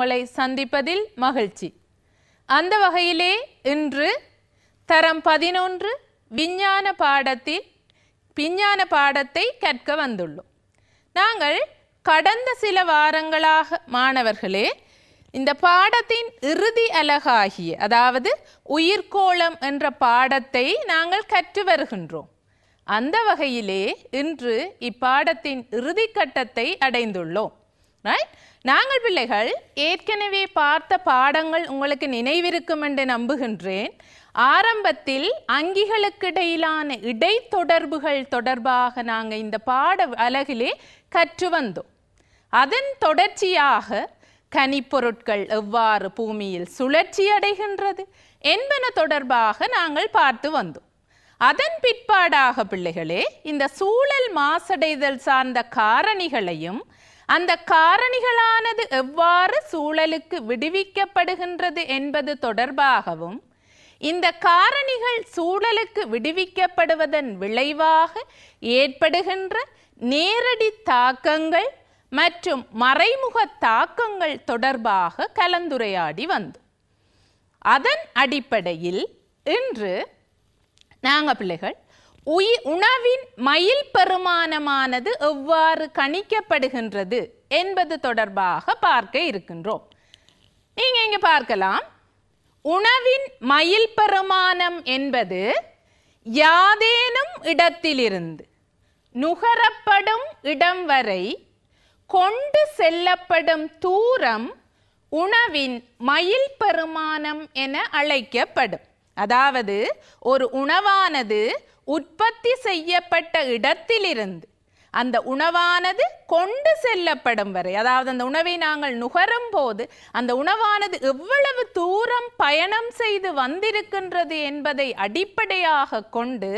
உங்களை சந்திப்பதில் மகிழ்ச்சி அந்த வகையிலே இன்று தரம் பதினொன்று விஞ்ஞான பாடத்தில் விஞ்ஞான பாடத்தை கற்க வந்துள்ளோம் நாங்கள் கடந்த சில வாரங்களாக மாணவர்களே இந்த பாடத்தின் இறுதி அலகாகிய அதாவது உயிர்கோளம் என்ற பாடத்தை நாங்கள் கற்று வருகின்றோம் அந்த வகையிலே இன்று இப்பாடத்தின் இறுதி கட்டத்தை அடைந்துள்ளோம் ரைட் நாங்கள் பிள்ளைகள் ஏற்கனவே பார்த்த பாடங்கள் உங்களுக்கு நினைவிருக்கும் என்று நம்புகின்றேன் ஆரம்பத்தில் அங்கிகளுக்கிடையிலான இடைத்தொடர்புகள் தொடர்பாக நாங்கள் இந்த பாட அலகிலே கற்று வந்தோம் அதன் தொடர்ச்சியாக கனிப்பொருட்கள் எவ்வாறு பூமியில் சுழற்சி அடைகின்றது என்பன தொடர்பாக நாங்கள் பார்த்து வந்தோம் அதன் பிற்பாடாக பிள்ளைகளே இந்த சூழல் மாசடைதல் சார்ந்த காரணிகளையும் அந்த காரணிகளானது எவ்வாறு சூழலுக்கு விடுவிக்கப்படுகின்றது என்பது தொடர்பாகவும் இந்த காரணிகள் சூழலுக்கு விடுவிக்கப்படுவதன் விளைவாக ஏற்படுகின்ற நேரடி தாக்கங்கள் மற்றும் மறைமுக தாக்கங்கள் தொடர்பாக கலந்துரையாடி வந்தோம் அதன் அடிப்படையில் இன்று நாங்கள் பிள்ளைகள் உணவின் மயில் பெருமானமானது எவ்வாறு கணிக்கப்படுகின்றது என்பது தொடர்பாக பார்க்க இருக்கின்றோம் நீங்கள் இங்கே பார்க்கலாம் உணவின் மயில் பெருமானம் என்பது யாதேனும் இடத்திலிருந்து நுகரப்படும் இடம் வரை கொண்டு செல்லப்படும் தூரம் உணவின் மயில் பெருமானம் என அழைக்கப்படும் அதாவது ஒரு உணவானது உற்பத்தி செய்யப்பட்ட இடத்திலிருந்து அந்த உணவானது கொண்டு செல்லப்படும் வரை அதாவது அந்த உணவை நாங்கள் நுகரும் போது அந்த உணவானது எவ்வளவு தூரம் பயணம் செய்து வந்திருக்கின்றது என்பதை அடிப்படையாக கொண்டு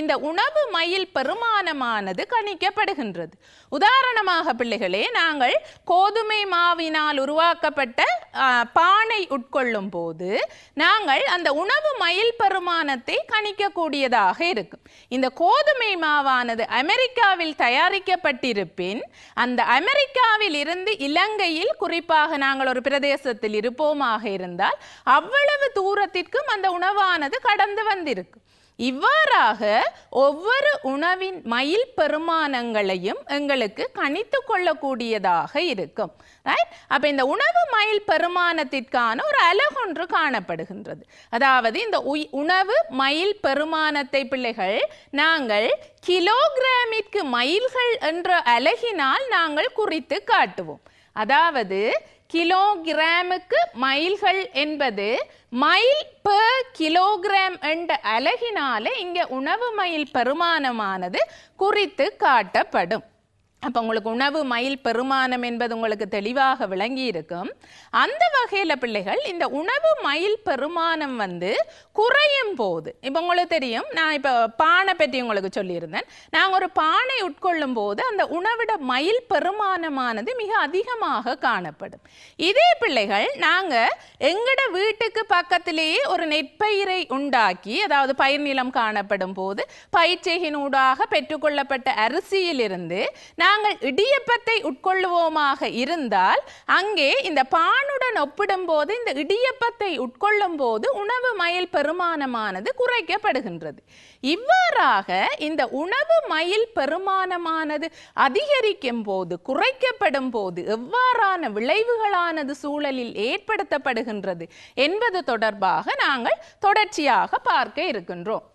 இந்த உணவு மயில் பெருமானமானது கணிக்கப்படுகின்றது உதாரணமாக பிள்ளைகளே நாங்கள் கோதுமை மாவினால் உருவாக்கப்பட்ட பானை உட்கொள்ளும் போது நாங்கள் அந்த உணவு மயில் பெருமானத்தை கணிக்கக்கூடியதாக இருக்கும் இந்த கோதுமை மாவானது அமெரிக்காவில் தயார் தயாரிக்கப்பட்டிருப்பின் அந்த அமெரிக்காவில் இருந்து இலங்கையில் குறிப்பாக நாங்கள் ஒரு பிரதேசத்தில் இருப்போமாக இருந்தால் அவ்வளவு தூரத்திற்கும் அந்த உணவானது கடந்து வந்திருக்கும் இவ்வாறாக ஒவ்வொரு உணவின் மயில் பெருமானங்களையும் எங்களுக்கு கணித்து கொள்ளக்கூடியதாக இருக்கும் அப்ப அப்போ இந்த உணவு மயில் பெருமானத்திற்கான ஒரு அலகொன்று காணப்படுகின்றது அதாவது இந்த உணவு மயில் பெருமானத்தை பிள்ளைகள் நாங்கள் கிலோகிராமிற்கு மைல்கள் என்ற அலகினால் நாங்கள் குறித்து காட்டுவோம் அதாவது கிலோகிராமுக்கு மைல்கள் என்பது மைல் பெர் கிலோகிராம் என்ற அலகினால இங்கே உணவு மயில் பெருமானமானது குறித்து காட்டப்படும் அப்போ உங்களுக்கு உணவு மயில் பெருமானம் என்பது உங்களுக்கு தெளிவாக விளங்கி இருக்கும் அந்த வகையில் பிள்ளைகள் இந்த உணவு மயில் பெருமானம் வந்து குறையும் போது இப்போ உங்களுக்கு தெரியும் நான் இப்போ பானை பற்றி உங்களுக்கு சொல்லியிருந்தேன் நாங்கள் ஒரு பானை உட்கொள்ளும் போது அந்த உணவிட மயில் பெருமானமானது மிக அதிகமாக காணப்படும் இதே பிள்ளைகள் நாங்கள் எங்கட வீட்டுக்கு பக்கத்திலேயே ஒரு நெற்பயிரை உண்டாக்கி அதாவது பயிர் நிலம் காணப்படும் போது பயிற்சியினூடாக பெற்றுக்கொள்ளப்பட்ட அரிசியிலிருந்து நான் நாங்கள் இடியப்பத்தை உட்கொள்ளுவோமாக இருந்தால் அங்கே இந்த பானுடன் ஒப்பிடும்போது இந்த இடியப்பத்தை உட்கொள்ளும் போது உணவு மயில் பெருமானமானது குறைக்கப்படுகின்றது இவ்வாறாக இந்த உணவு மயில் பெருமானமானது அதிகரிக்கும் போது குறைக்கப்படும் போது எவ்வாறான விளைவுகளானது சூழலில் ஏற்படுத்தப்படுகின்றது என்பது தொடர்பாக நாங்கள் தொடர்ச்சியாக பார்க்க இருக்கின்றோம்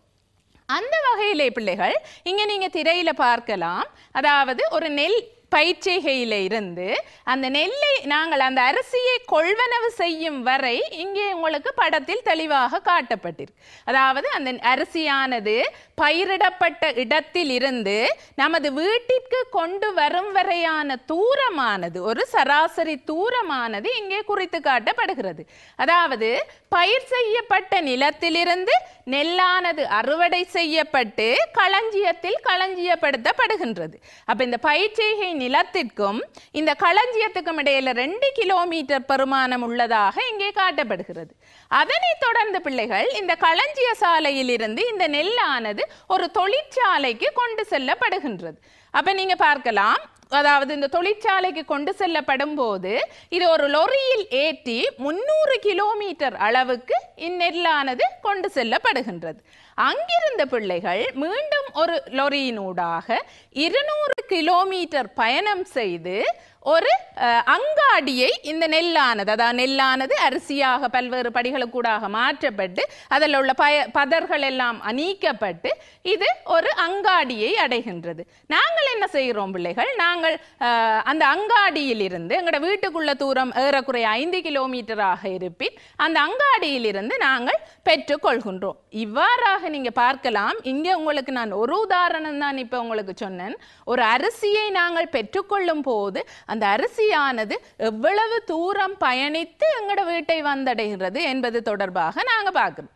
அந்த வகையிலே பிள்ளைகள் இங்கே நீங்கள் திரையில் பார்க்கலாம் அதாவது ஒரு நெல் பயிற்சிகையில இருந்து அந்த நெல்லை நாங்கள் அந்த அரிசியை கொள்வனவு செய்யும் வரை இங்கே உங்களுக்கு படத்தில் தெளிவாக காட்டப்பட்டிருக்கு அதாவது அந்த அரிசியானது பயிரிடப்பட்ட இடத்தில் இருந்து நமது வீட்டிற்கு கொண்டு வரும் வரையான தூரமானது ஒரு சராசரி தூரமானது இங்கே குறித்து காட்டப்படுகிறது அதாவது பயிர் செய்யப்பட்ட நிலத்திலிருந்து நெல்லானது அறுவடை செய்யப்பட்டு களஞ்சியத்தில் களஞ்சியப்படுத்தப்படுகின்றது அப்ப இந்த பயிற்சிகை நிலத்திற்கும் இந்த களஞ்சியத்துக்கும் இடையில ரெண்டு கிலோமீட்டர் பெருமானம் உள்ளதாக இங்கே காட்டப்படுகிறது அதனைத் தொடர்ந்து பிள்ளைகள் இந்த களஞ்சிய சாலையில் இருந்து இந்த நெல்லானது ஒரு தொழிற்சாலைக்கு கொண்டு செல்லப்படுகின்றது அப்ப நீங்க பார்க்கலாம் அதாவது இந்த தொழிற்சாலைக்கு கொண்டு செல்லப்படும் போது இது ஒரு லொரியில் ஏற்றி முன்னூறு கிலோமீட்டர் அளவுக்கு இந்நெல்லானது கொண்டு செல்லப்படுகின்றது அங்கிருந்த பிள்ளைகள் மீண்டும் ஒரு லொரியினூடாக இருநூறு கிலோமீட்டர் பயணம் செய்து ஒரு அங்காடியை இந்த நெல்லானது அதாவது நெல்லானது அரிசியாக பல்வேறு படிகளுக்கூடாக மாற்றப்பட்டு அதில் உள்ள பய பதர்கள் எல்லாம் அநீக்கப்பட்டு இது ஒரு அங்காடியை அடைகின்றது நாங்கள் என்ன செய்கிறோம் பிள்ளைகள் நாங்கள் அந்த அங்காடியிலிருந்து எங்களோட வீட்டுக்குள்ள தூரம் ஏறக்குறைய ஐந்து கிலோமீட்டராக இருப்பின் அந்த அங்காடியிலிருந்து நாங்கள் பெற்றுக்கொள்கின்றோம் இவ்வாறாக நீங்கள் பார்க்கலாம் இங்கே உங்களுக்கு நான் ஒரு உதாரணம் தான் இப்போ உங்களுக்கு சொன்னேன் ஒரு அரிசியை நாங்கள் பெற்றுக்கொள்ளும் போது அந்த அரிசியானது எவ்வளவு தூரம் பயணித்து எங்களோட வீட்டை வந்தடைகிறது என்பது தொடர்பாக நாங்கள் பார்க்குறோம்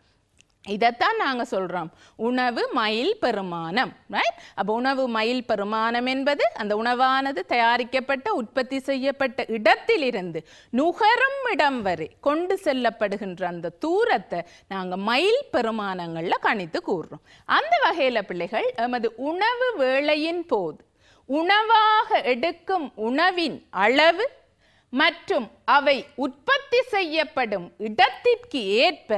இதைத்தான் நாங்கள் சொல்கிறோம் உணவு மயில் பெருமானம் ரைட் அப்போ உணவு மயில் பெருமானம் என்பது அந்த உணவானது தயாரிக்கப்பட்ட உற்பத்தி செய்யப்பட்ட இடத்திலிருந்து நுகரும் இடம் வரை கொண்டு செல்லப்படுகின்ற அந்த தூரத்தை நாங்கள் மயில் பெருமானங்களில் கணித்து கூறுறோம் அந்த வகையில் பிள்ளைகள் எமது உணவு வேளையின் போது உணவாக எடுக்கும் உணவின் அளவு மற்றும் அவை உற்பத்தி செய்யப்படும் இடத்திற்கு ஏற்ப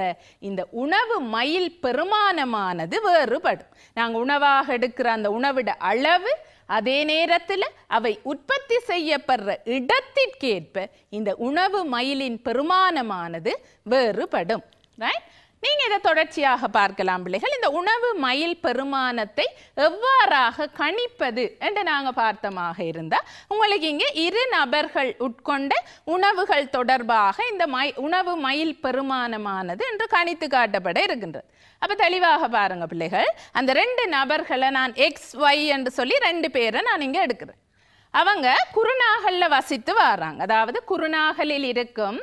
இந்த உணவு மயில் பெருமானமானது வேறுபடும் நாங்கள் உணவாக எடுக்கிற அந்த உணவிட அளவு அதே நேரத்தில் அவை உற்பத்தி செய்யப்படுற இடத்திற்கேற்ப இந்த உணவு மயிலின் பெருமானமானது வேறுபடும் ரைட் நீங்க இதை தொடர்ச்சியாக பார்க்கலாம் பிள்ளைகள் இந்த உணவு மயில் பெருமானத்தை எவ்வாறாக கணிப்பது என்று நாங்கள் பார்த்தமாக இருந்தால் உங்களுக்கு இங்கே இரு நபர்கள் உட்கொண்ட உணவுகள் தொடர்பாக இந்த மை உணவு மயில் பெருமானமானது என்று கணித்து காட்டப்பட இருக்கின்றது அப்ப தெளிவாக பாருங்க பிள்ளைகள் அந்த ரெண்டு நபர்களை நான் எக்ஸ் ஒய் என்று சொல்லி ரெண்டு பேரை நான் இங்கே எடுக்கிறேன் அவங்க குருநாகல்ல வசித்து வர்றாங்க அதாவது குருநாகலில் இருக்கும்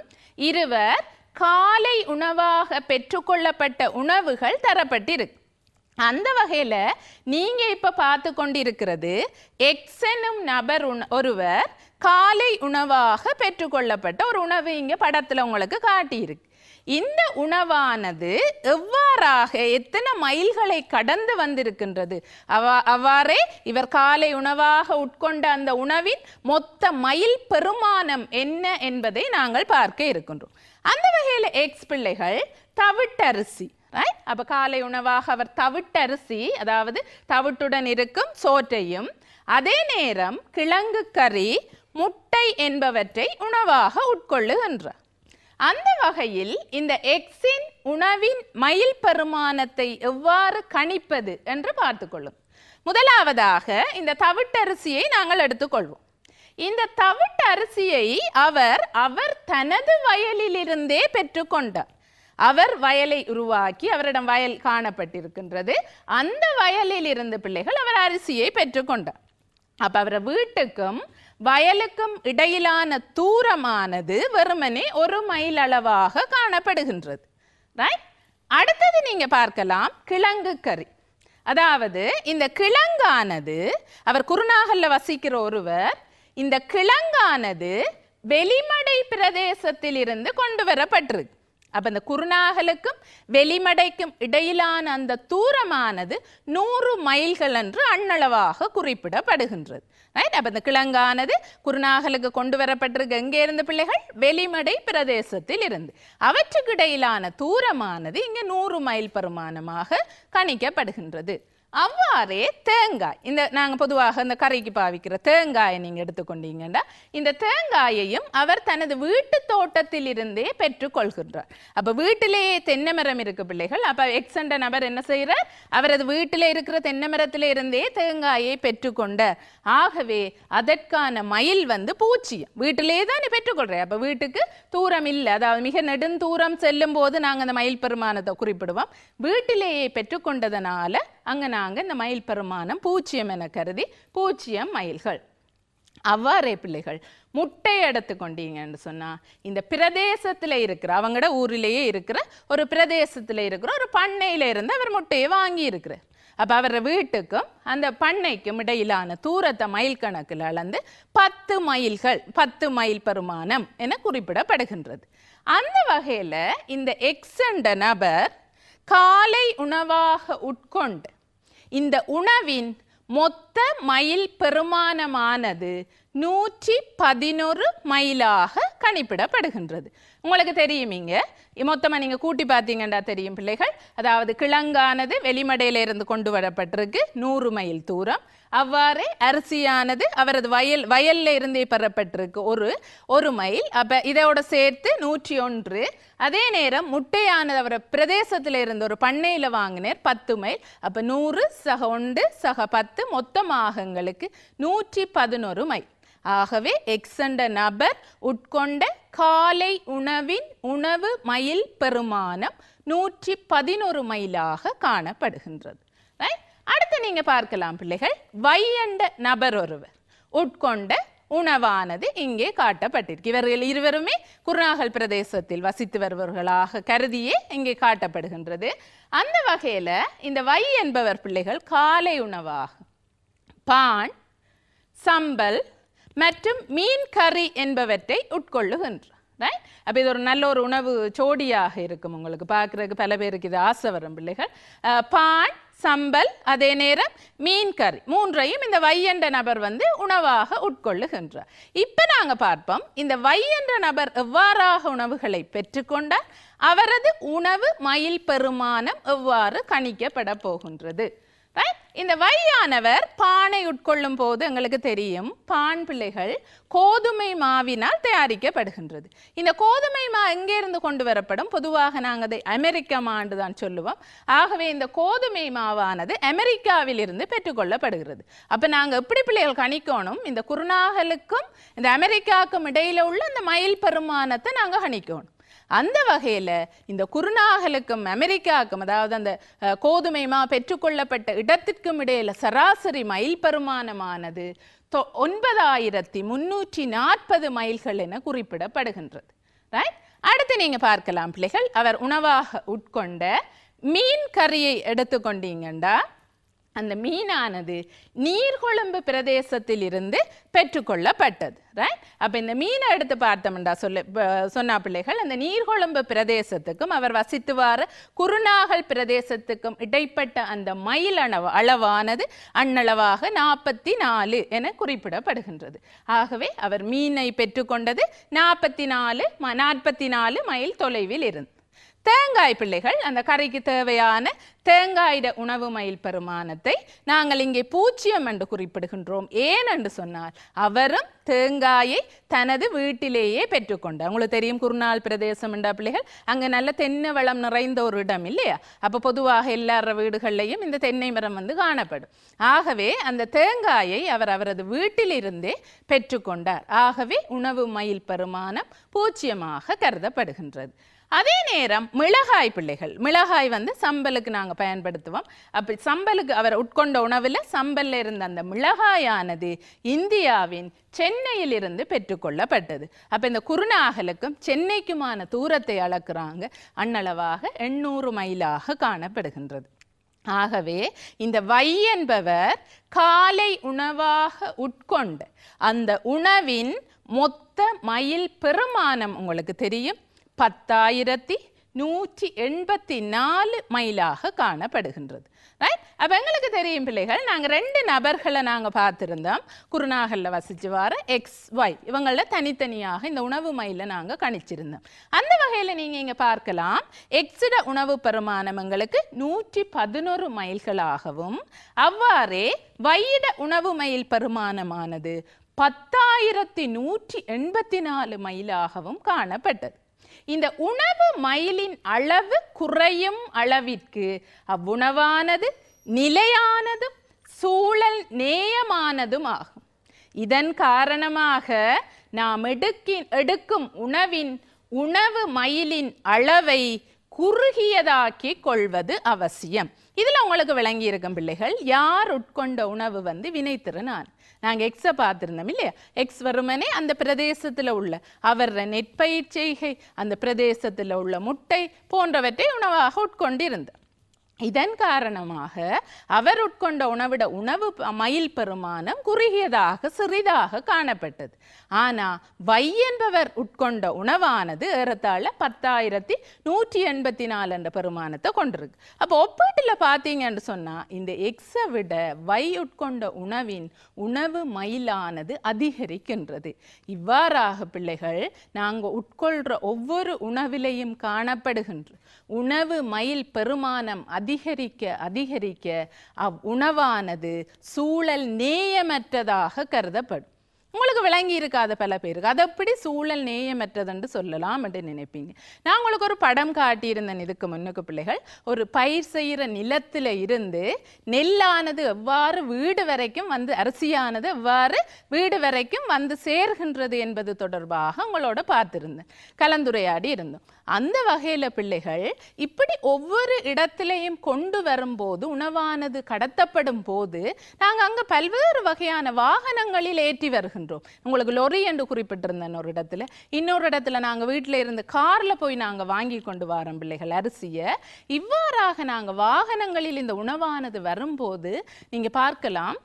இருவர் காலை உணவாக பெற்றுக்கொள்ளப்பட்ட உணவுகள் தரப்பட்டிருக்கு அந்த வகையில் நீங்கள் இப்போ பார்த்து கொண்டிருக்கிறது எக்ஸ் எனும் நபர் ஒருவர் காலை உணவாக பெற்றுக்கொள்ளப்பட்ட ஒரு உணவு இங்கே படத்தில் உங்களுக்கு காட்டியிருக்கு இந்த உணவானது எவ்வாறாக எத்தனை மைல்களை கடந்து வந்திருக்கின்றது அவா அவ்வாறே இவர் காலை உணவாக உட்கொண்ட அந்த உணவின் மொத்த மைல் பெருமானம் என்ன என்பதை நாங்கள் பார்க்க இருக்கின்றோம் அந்த வகையில் எக்ஸ் பிள்ளைகள் தவிட்டரிசி ரைட் அப்போ காலை உணவாக அவர் தவிட்டரிசி அதாவது தவிட்டுடன் இருக்கும் சோற்றையும் அதே நேரம் கிழங்கு கறி முட்டை என்பவற்றை உணவாக உட்கொள்ளுகின்றார் அந்த வகையில் இந்த எக்ஸின் உணவின் மயில் பருமானத்தை எவ்வாறு கணிப்பது என்று பார்த்துக்கொள்ளும் முதலாவதாக இந்த தவிட்டரிசியை நாங்கள் எடுத்துக்கொள்வோம் இந்த தவிட்டு அரிசியை அவர் அவர் தனது வயலிலிருந்தே பெற்றுக்கொண்டார் அவர் வயலை உருவாக்கி அவரிடம் வயல் காணப்பட்டிருக்கின்றது அந்த வயலில் இருந்து பிள்ளைகள் அவர் அரிசியை பெற்றுக்கொண்டார் அப்ப அவர வீட்டுக்கும் வயலுக்கும் இடையிலான தூரமானது வெறுமனே ஒரு மைல் அளவாக காணப்படுகின்றது அடுத்தது நீங்க பார்க்கலாம் கிழங்கு கறி அதாவது இந்த கிழங்கானது அவர் குருநாகல்ல வசிக்கிற ஒருவர் இந்த கிழங்கானது வெளிமடை இருந்து கொண்டு வரப்பட்டிருக்கு அப்ப இந்த குருநாகலுக்கும் வெளிமடைக்கும் இடையிலான அந்த தூரமானது நூறு மைல்கள் என்று அண்ணளவாக குறிப்பிடப்படுகின்றது அப்ப இந்த கிழங்கானது குருநாகலுக்கு கொண்டு வரப்பட்டிருக்கு எங்கே இருந்த பிள்ளைகள் வெளிமடை பிரதேசத்தில் இருந்து அவற்றுக்கு இடையிலான தூரமானது இங்கே நூறு மைல் பெருமானமாக கணிக்கப்படுகின்றது அவ்வாறே தேங்காய் இந்த நாங்கள் பொதுவாக இந்த கரைக்கு பாவிக்கிற தேங்காயை நீங்கள் எடுத்துக்கொண்டீங்கண்டா இந்த தேங்காயையும் அவர் தனது வீட்டு தோட்டத்தில் இருந்தே பெற்றுக்கொள்கின்றார் அப்போ வீட்டிலேயே தென்னை மரம் இருக்கு பிள்ளைகள் அப்போ எக்ஸண்ட நபர் என்ன செய்கிறார் அவரது வீட்டில் இருக்கிற தென்னை மரத்தில் இருந்தே தேங்காயை பெற்றுக்கொண்ட ஆகவே அதற்கான மயில் வந்து பூச்சியம் தான் நீ பெற்றுக்கொள்கிறார் அப்போ வீட்டுக்கு தூரம் இல்லை அதாவது மிக நெடுந்தூரம் செல்லும் போது நாங்கள் அந்த மயில் பெருமானத்தை குறிப்பிடுவோம் வீட்டிலேயே பெற்றுக்கொண்டதனால அங்கே நாங்கள் இந்த மயில் பெருமானம் பூச்சியம் என கருதி பூச்சியம் மயில்கள் அவ்வாறே பிள்ளைகள் முட்டை கொண்டீங்கன்னு சொன்னால் இந்த பிரதேசத்தில் இருக்கிற அவங்களோட ஊரிலேயே இருக்கிற ஒரு பிரதேசத்தில் இருக்கிற ஒரு பண்ணையில் இருந்து அவர் முட்டையை வாங்கி இருக்கிறார் அப்போ அவர் வீட்டுக்கும் அந்த பண்ணைக்கும் இடையிலான தூரத்தை மைல் கணக்கில் அளந்து பத்து மைல்கள் பத்து மைல் பெருமானம் என குறிப்பிடப்படுகின்றது அந்த வகையில் இந்த எக்ஸண்ட நபர் காலை உணவாக உட்கொண்டு இந்த உணவின் மொத்த மைல் பெருமானமானது நூற்றி பதினொரு மைலாக கணிப்பிடப்படுகின்றது உங்களுக்கு தெரியும் இங்கே மொத்தமாக நீங்கள் கூட்டி பார்த்தீங்கன்னா தெரியும் பிள்ளைகள் அதாவது கிழங்கானது வெளிமடையிலிருந்து கொண்டு வரப்பட்டிருக்கு நூறு மைல் தூரம் அவ்வாறே அரிசியானது அவரது வயல் வயல்ல இருந்தே பெறப்பட்டிருக்கு ஒரு ஒரு மைல் அப்போ இதோட சேர்த்து நூற்றி ஒன்று அதே நேரம் முட்டையானது அவர் பிரதேசத்தில் இருந்த ஒரு பண்ணையில் வாங்கினர் பத்து மைல் அப்போ நூறு சக ஒன்று சக பத்து மொத்தமாக நூற்றி பதினொரு மைல் ஆகவே எக்ஸண்ட நபர் உட்கொண்ட காலை உணவின் உணவு மயில் பெருமானம் நூற்றி பதினொரு மைலாக காணப்படுகின்றது அடுத்து நீங்க பார்க்கலாம் பிள்ளைகள் வையண்ட நபர் ஒருவர் உட்கொண்ட உணவானது இங்கே காட்டப்பட்டிருக்கு இவர்கள் இருவருமே குருநாகல் பிரதேசத்தில் வசித்து வருபவர்களாக கருதியே இங்கே காட்டப்படுகின்றது அந்த வகையில் இந்த வை என்பவர் பிள்ளைகள் காலை உணவாக பான் சம்பல் மற்றும் மீன் கறி என்பவற்றை உட்கொள்ளுகின்ற ரைட் அப்போ இது ஒரு நல்ல ஒரு உணவு சோடியாக இருக்கும் உங்களுக்கு பார்க்குறதுக்கு பல பேருக்கு இது ஆசை வரும் பிள்ளைகள் பான் சம்பல் அதே நேரம் மீன் கறி மூன்றையும் இந்த வையண்ட நபர் வந்து உணவாக உட்கொள்ளுகின்றார் இப்போ நாங்கள் பார்ப்போம் இந்த வையண்ட நபர் எவ்வாறாக உணவுகளை பெற்றுக்கொண்டார் அவரது உணவு மயில் பெருமானம் எவ்வாறு கணிக்கப்பட போகின்றது இந்த வையானவர் பானை உட்கொள்ளும் போது எங்களுக்கு தெரியும் பான் பிள்ளைகள் கோதுமை மாவினால் தயாரிக்கப்படுகின்றது இந்த கோதுமை மா எங்கேருந்து கொண்டு வரப்படும் பொதுவாக நாங்கள் அதை அமெரிக்க மாண்டு தான் சொல்லுவோம் ஆகவே இந்த கோதுமை மாவானது அமெரிக்காவில் இருந்து பெற்றுக்கொள்ளப்படுகிறது அப்போ நாங்கள் எப்படி பிள்ளைகள் கணிக்கணும் இந்த குருநாகலுக்கும் இந்த அமெரிக்காவுக்கும் இடையில உள்ள இந்த மயில் பெருமானத்தை நாங்கள் கணிக்கணும் அந்த வகையில் இந்த குருநாகலுக்கும் அமெரிக்காவுக்கும் அதாவது அந்த கோதுமைமா பெற்றுக்கொள்ளப்பட்ட இடத்திற்கும் இடையில் சராசரி மைல் பருமானமானது ஒன்பதாயிரத்தி முன்னூற்றி நாற்பது மைல்கள் என குறிப்பிடப்படுகின்றது ரைட் அடுத்து நீங்க பார்க்கலாம் பிள்ளைகள் அவர் உணவாக உட்கொண்ட மீன் கறியை எடுத்துக்கொண்டீங்கண்டா அந்த மீனானது நீர்கொழும்பு பிரதேசத்தில் இருந்து பெற்றுக்கொள்ளப்பட்டது ரைட் அப்போ இந்த மீனை எடுத்து பார்த்தோம்டா சொல்ல சொன்னா பிள்ளைகள் அந்த நீர்கொழும்பு பிரதேசத்துக்கும் அவர் வசித்து வார குருநாகல் பிரதேசத்துக்கும் இடைப்பட்ட அந்த மயில் அளவு அளவானது அண்ணளவாக நாற்பத்தி நாலு என குறிப்பிடப்படுகின்றது ஆகவே அவர் மீனை பெற்றுக்கொண்டது நாற்பத்தி நாலு நாற்பத்தி நாலு மைல் தொலைவில் இருந்து தேங்காய் பிள்ளைகள் அந்த கறிக்கு தேவையான தேங்காயிட உணவு மயில் பெருமானத்தை நாங்கள் இங்கே பூச்சியம் என்று குறிப்பிடுகின்றோம் ஏன் என்று சொன்னால் அவரும் தேங்காயை தனது வீட்டிலேயே பெற்றுக்கொண்டார் உங்களுக்கு தெரியும் குருநாள் பிரதேசம் என்ற பிள்ளைகள் அங்கே நல்ல தென்னை வளம் நிறைந்த ஒரு இடம் இல்லையா அப்போ பொதுவாக எல்லார வீடுகள்லையும் இந்த தென்னை மரம் வந்து காணப்படும் ஆகவே அந்த தேங்காயை அவர் அவரது வீட்டிலிருந்தே பெற்றுக்கொண்டார் ஆகவே உணவு மயில் பெருமானம் பூச்சியமாக கருதப்படுகின்றது அதே நேரம் மிளகாய் பிள்ளைகள் மிளகாய் வந்து சம்பலுக்கு நாங்கள் பயன்படுத்துவோம் அப்படி சம்பலுக்கு அவர் உட்கொண்ட உணவில் சம்பலில் இருந்த அந்த மிளகாயானது இந்தியாவின் சென்னையில் இருந்து பெற்றுக்கொள்ளப்பட்டது அப்போ இந்த குருநாகலுக்கும் சென்னைக்குமான தூரத்தை அளக்குறாங்க அண்ணளவாக எண்ணூறு மைலாக காணப்படுகின்றது ஆகவே இந்த வை என்பவர் காலை உணவாக உட்கொண்ட அந்த உணவின் மொத்த மயில் பெருமானம் உங்களுக்கு தெரியும் பத்தாயிரத்தி நூற்றி எண்பத்தி நாலு மைலாக காணப்படுகின்றது ரைட் அப்போ எங்களுக்கு தெரியும் பிள்ளைகள் நாங்கள் ரெண்டு நபர்களை நாங்கள் பார்த்துருந்தோம் குருநாகலில் வசிச்சு வர எக்ஸ் ஒய் இவங்கள தனித்தனியாக இந்த உணவு மயில நாங்கள் கணிச்சிருந்தோம் அந்த வகையில் நீங்கள் இங்கே பார்க்கலாம் எக்ஸிட உணவு பெருமானம் எங்களுக்கு நூற்றி பதினொரு மைல்களாகவும் அவ்வாறே வையிட உணவு மயில் பெருமானமானது பத்தாயிரத்தி நூற்றி எண்பத்தி நாலு மைலாகவும் காணப்பட்டது இந்த உணவு மயிலின் அளவு குறையும் அளவிற்கு அவ்வுணவானது நிலையானதும் சூழல் நேயமானதும் ஆகும் இதன் காரணமாக நாம் எடுக்கின் எடுக்கும் உணவின் உணவு மயிலின் அளவை குறுகியதாக்கி கொள்வது அவசியம் இதில் உங்களுக்கு விளங்கி இருக்கும் பிள்ளைகள் யார் உட்கொண்ட உணவு வந்து வினைத்திறனான் நாங்கள் எக்ஸை பார்த்துருந்தோம் இல்லையா எக்ஸ் வருமனே அந்த பிரதேசத்தில் உள்ள அவர் நெற்பயிர் செய்கை அந்த பிரதேசத்தில் உள்ள முட்டை போன்றவற்றை உணவாக உட்கொண்டிருந்தார் இதன் காரணமாக அவர் உட்கொண்ட உணவிட உணவு மயில் பெருமானம் குறுகியதாக சிறிதாக காணப்பட்டது ஆனால் வை என்பவர் உட்கொண்ட உணவானது ஏறத்தாழ பத்தாயிரத்தி நூற்றி எண்பத்தி நாலு என்ற பெருமானத்தை கொண்டிருக்கு அப்போ ஒப்பீட்டில் பார்த்தீங்கன்னு சொன்னால் இந்த எக்ஸை விட வை உட்கொண்ட உணவின் உணவு மயிலானது அதிகரிக்கின்றது இவ்வாறாக பிள்ளைகள் நாங்கள் உட்கொள்கிற ஒவ்வொரு உணவிலையும் காணப்படுகின்ற உணவு மயில் பெருமானம் அதிகரிக்க அதிகரிக்க அவ் உணவானது சூழல் நேயமற்றதாக கருதப்படும் உங்களுக்கு விளங்கி இருக்காத பல பேருக்கு அதை எப்படி சூழல் நேயமற்றதுன்னு சொல்லலாம் என்று நினைப்பீங்க நான் உங்களுக்கு ஒரு படம் காட்டியிருந்தேன் இதுக்கு முன்னுக்கு பிள்ளைகள் ஒரு பயிர் செய்கிற நிலத்தில் இருந்து நெல்லானது எவ்வாறு வீடு வரைக்கும் வந்து அரிசியானது எவ்வாறு வீடு வரைக்கும் வந்து சேர்கின்றது என்பது தொடர்பாக உங்களோட பார்த்துருந்தேன் கலந்துரையாடி இருந்தோம் அந்த வகையில் பிள்ளைகள் இப்படி ஒவ்வொரு இடத்திலையும் கொண்டு வரும்போது உணவானது கடத்தப்படும் போது நாங்கள் அங்கே பல்வேறு வகையான வாகனங்களில் ஏற்றி வருகின்றோம் உங்களுக்கு லொரி என்று குறிப்பிட்டிருந்தேன் ஒரு இடத்துல இன்னொரு இடத்துல நாங்கள் வீட்டில் இருந்து காரில் போய் நாங்கள் வாங்கி கொண்டு வரோம் பிள்ளைகள் அரிசியை இவ்வாறாக நாங்கள் வாகனங்களில் இந்த உணவானது வரும்போது நீங்கள் பார்க்கலாம்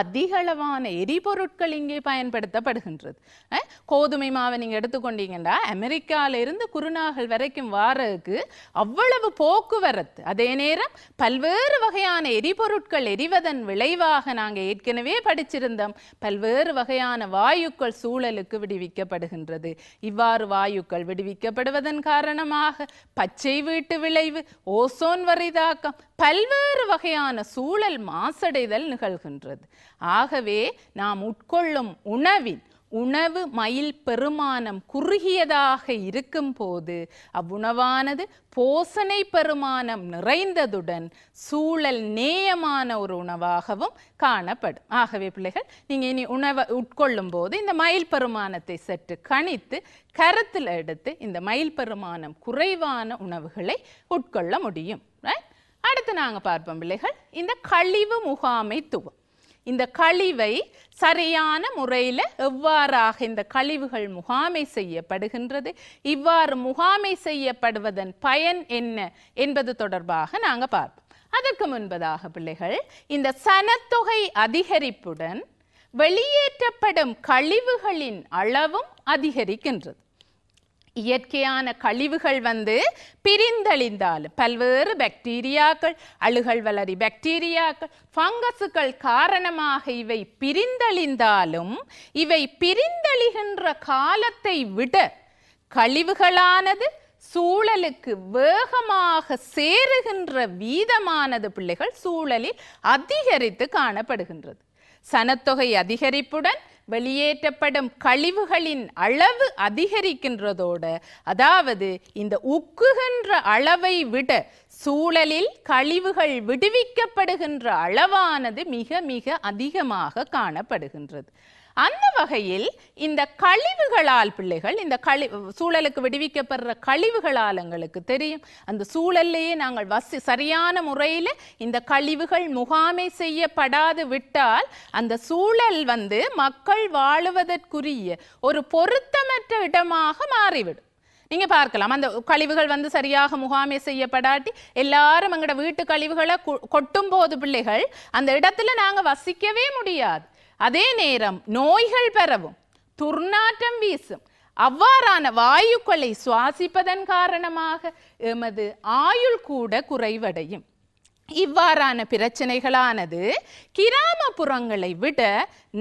அதிகளவான எரிபொருட்கள் இங்கே பயன்படுத்தப்படுகின்றது கோதுமை மாவை நீங்கள் எடுத்துக்கொண்டீங்கன்னா அமெரிக்காவிலிருந்து குருநாகல் வரைக்கும் வாரதுக்கு அவ்வளவு போக்குவரத்து அதே நேரம் பல்வேறு வகையான எரிபொருட்கள் எரிவதன் விளைவாக நாங்கள் ஏற்கனவே படிச்சிருந்தோம் பல்வேறு வகையான வாயுக்கள் சூழலுக்கு விடுவிக்கப்படுகின்றது இவ்வாறு வாயுக்கள் விடுவிக்கப்படுவதன் காரணமாக பச்சை வீட்டு விளைவு ஓசோன் வரிதாக்கம் பல்வேறு வகையான சூழல் மாசடைதல் நிகழ்கின்றது ஆகவே நாம் உட்கொள்ளும் உணவின் உணவு மயில் பெருமானம் குறுகியதாக இருக்கும்போது அவ்வுணவானது போசனை பெருமானம் நிறைந்ததுடன் சூழல் நேயமான ஒரு உணவாகவும் காணப்படும் ஆகவே பிள்ளைகள் நீங்கள் இனி உணவை உட்கொள்ளும் போது இந்த மயில் பெருமானத்தை சற்று கணித்து கருத்தில் எடுத்து இந்த மயில் பெருமானம் குறைவான உணவுகளை உட்கொள்ள முடியும் அடுத்து நாங்கள் பார்ப்போம் பிள்ளைகள் இந்த கழிவு முகாமைத்துவம் இந்த கழிவை சரியான முறையில் எவ்வாறாக இந்த கழிவுகள் முகாமை செய்யப்படுகின்றது இவ்வாறு முகாமை செய்யப்படுவதன் பயன் என்ன என்பது தொடர்பாக நாங்கள் பார்ப்போம் அதற்கு முன்பதாக பிள்ளைகள் இந்த சனத்தொகை அதிகரிப்புடன் வெளியேற்றப்படும் கழிவுகளின் அளவும் அதிகரிக்கின்றது இயற்கையான கழிவுகள் வந்து பிரிந்தளிந்தாலும் பல்வேறு பாக்டீரியாக்கள் அழுகல் வளரி பாக்டீரியாக்கள் ஃபங்கஸுகள் காரணமாக இவை பிரிந்தளிந்தாலும் இவை பிரிந்தளிகின்ற காலத்தை விட கழிவுகளானது சூழலுக்கு வேகமாக சேருகின்ற வீதமானது பிள்ளைகள் சூழலில் அதிகரித்து காணப்படுகின்றது சனத்தொகை அதிகரிப்புடன் வெளியேற்றப்படும் கழிவுகளின் அளவு அதிகரிக்கின்றதோடு அதாவது இந்த உக்குகின்ற அளவை விட சூழலில் கழிவுகள் விடுவிக்கப்படுகின்ற அளவானது மிக மிக அதிகமாக காணப்படுகின்றது அந்த வகையில் இந்த கழிவுகளால் பிள்ளைகள் இந்த கழி சூழலுக்கு விடுவிக்கப்படுற கழிவுகளால் எங்களுக்கு தெரியும் அந்த சூழல்லையே நாங்கள் வசி சரியான முறையில் இந்த கழிவுகள் முகாமை செய்யப்படாது விட்டால் அந்த சூழல் வந்து மக்கள் வாழுவதற்குரிய ஒரு பொருத்தமற்ற இடமாக மாறிவிடும் நீங்க பார்க்கலாம் அந்த கழிவுகள் வந்து சரியாக முகாமை செய்யப்படாட்டி எல்லாரும் எங்களோட வீட்டு கழிவுகளை கொட்டும் போது பிள்ளைகள் அந்த இடத்துல நாங்க வசிக்கவே முடியாது அதே நேரம் நோய்கள் பெறவும் துர்நாற்றம் வீசும் அவ்வாறான வாயுக்களை சுவாசிப்பதன் காரணமாக எமது ஆயுள் கூட குறைவடையும் இவ்வாறான பிரச்சனைகளானது கிராமப்புறங்களை விட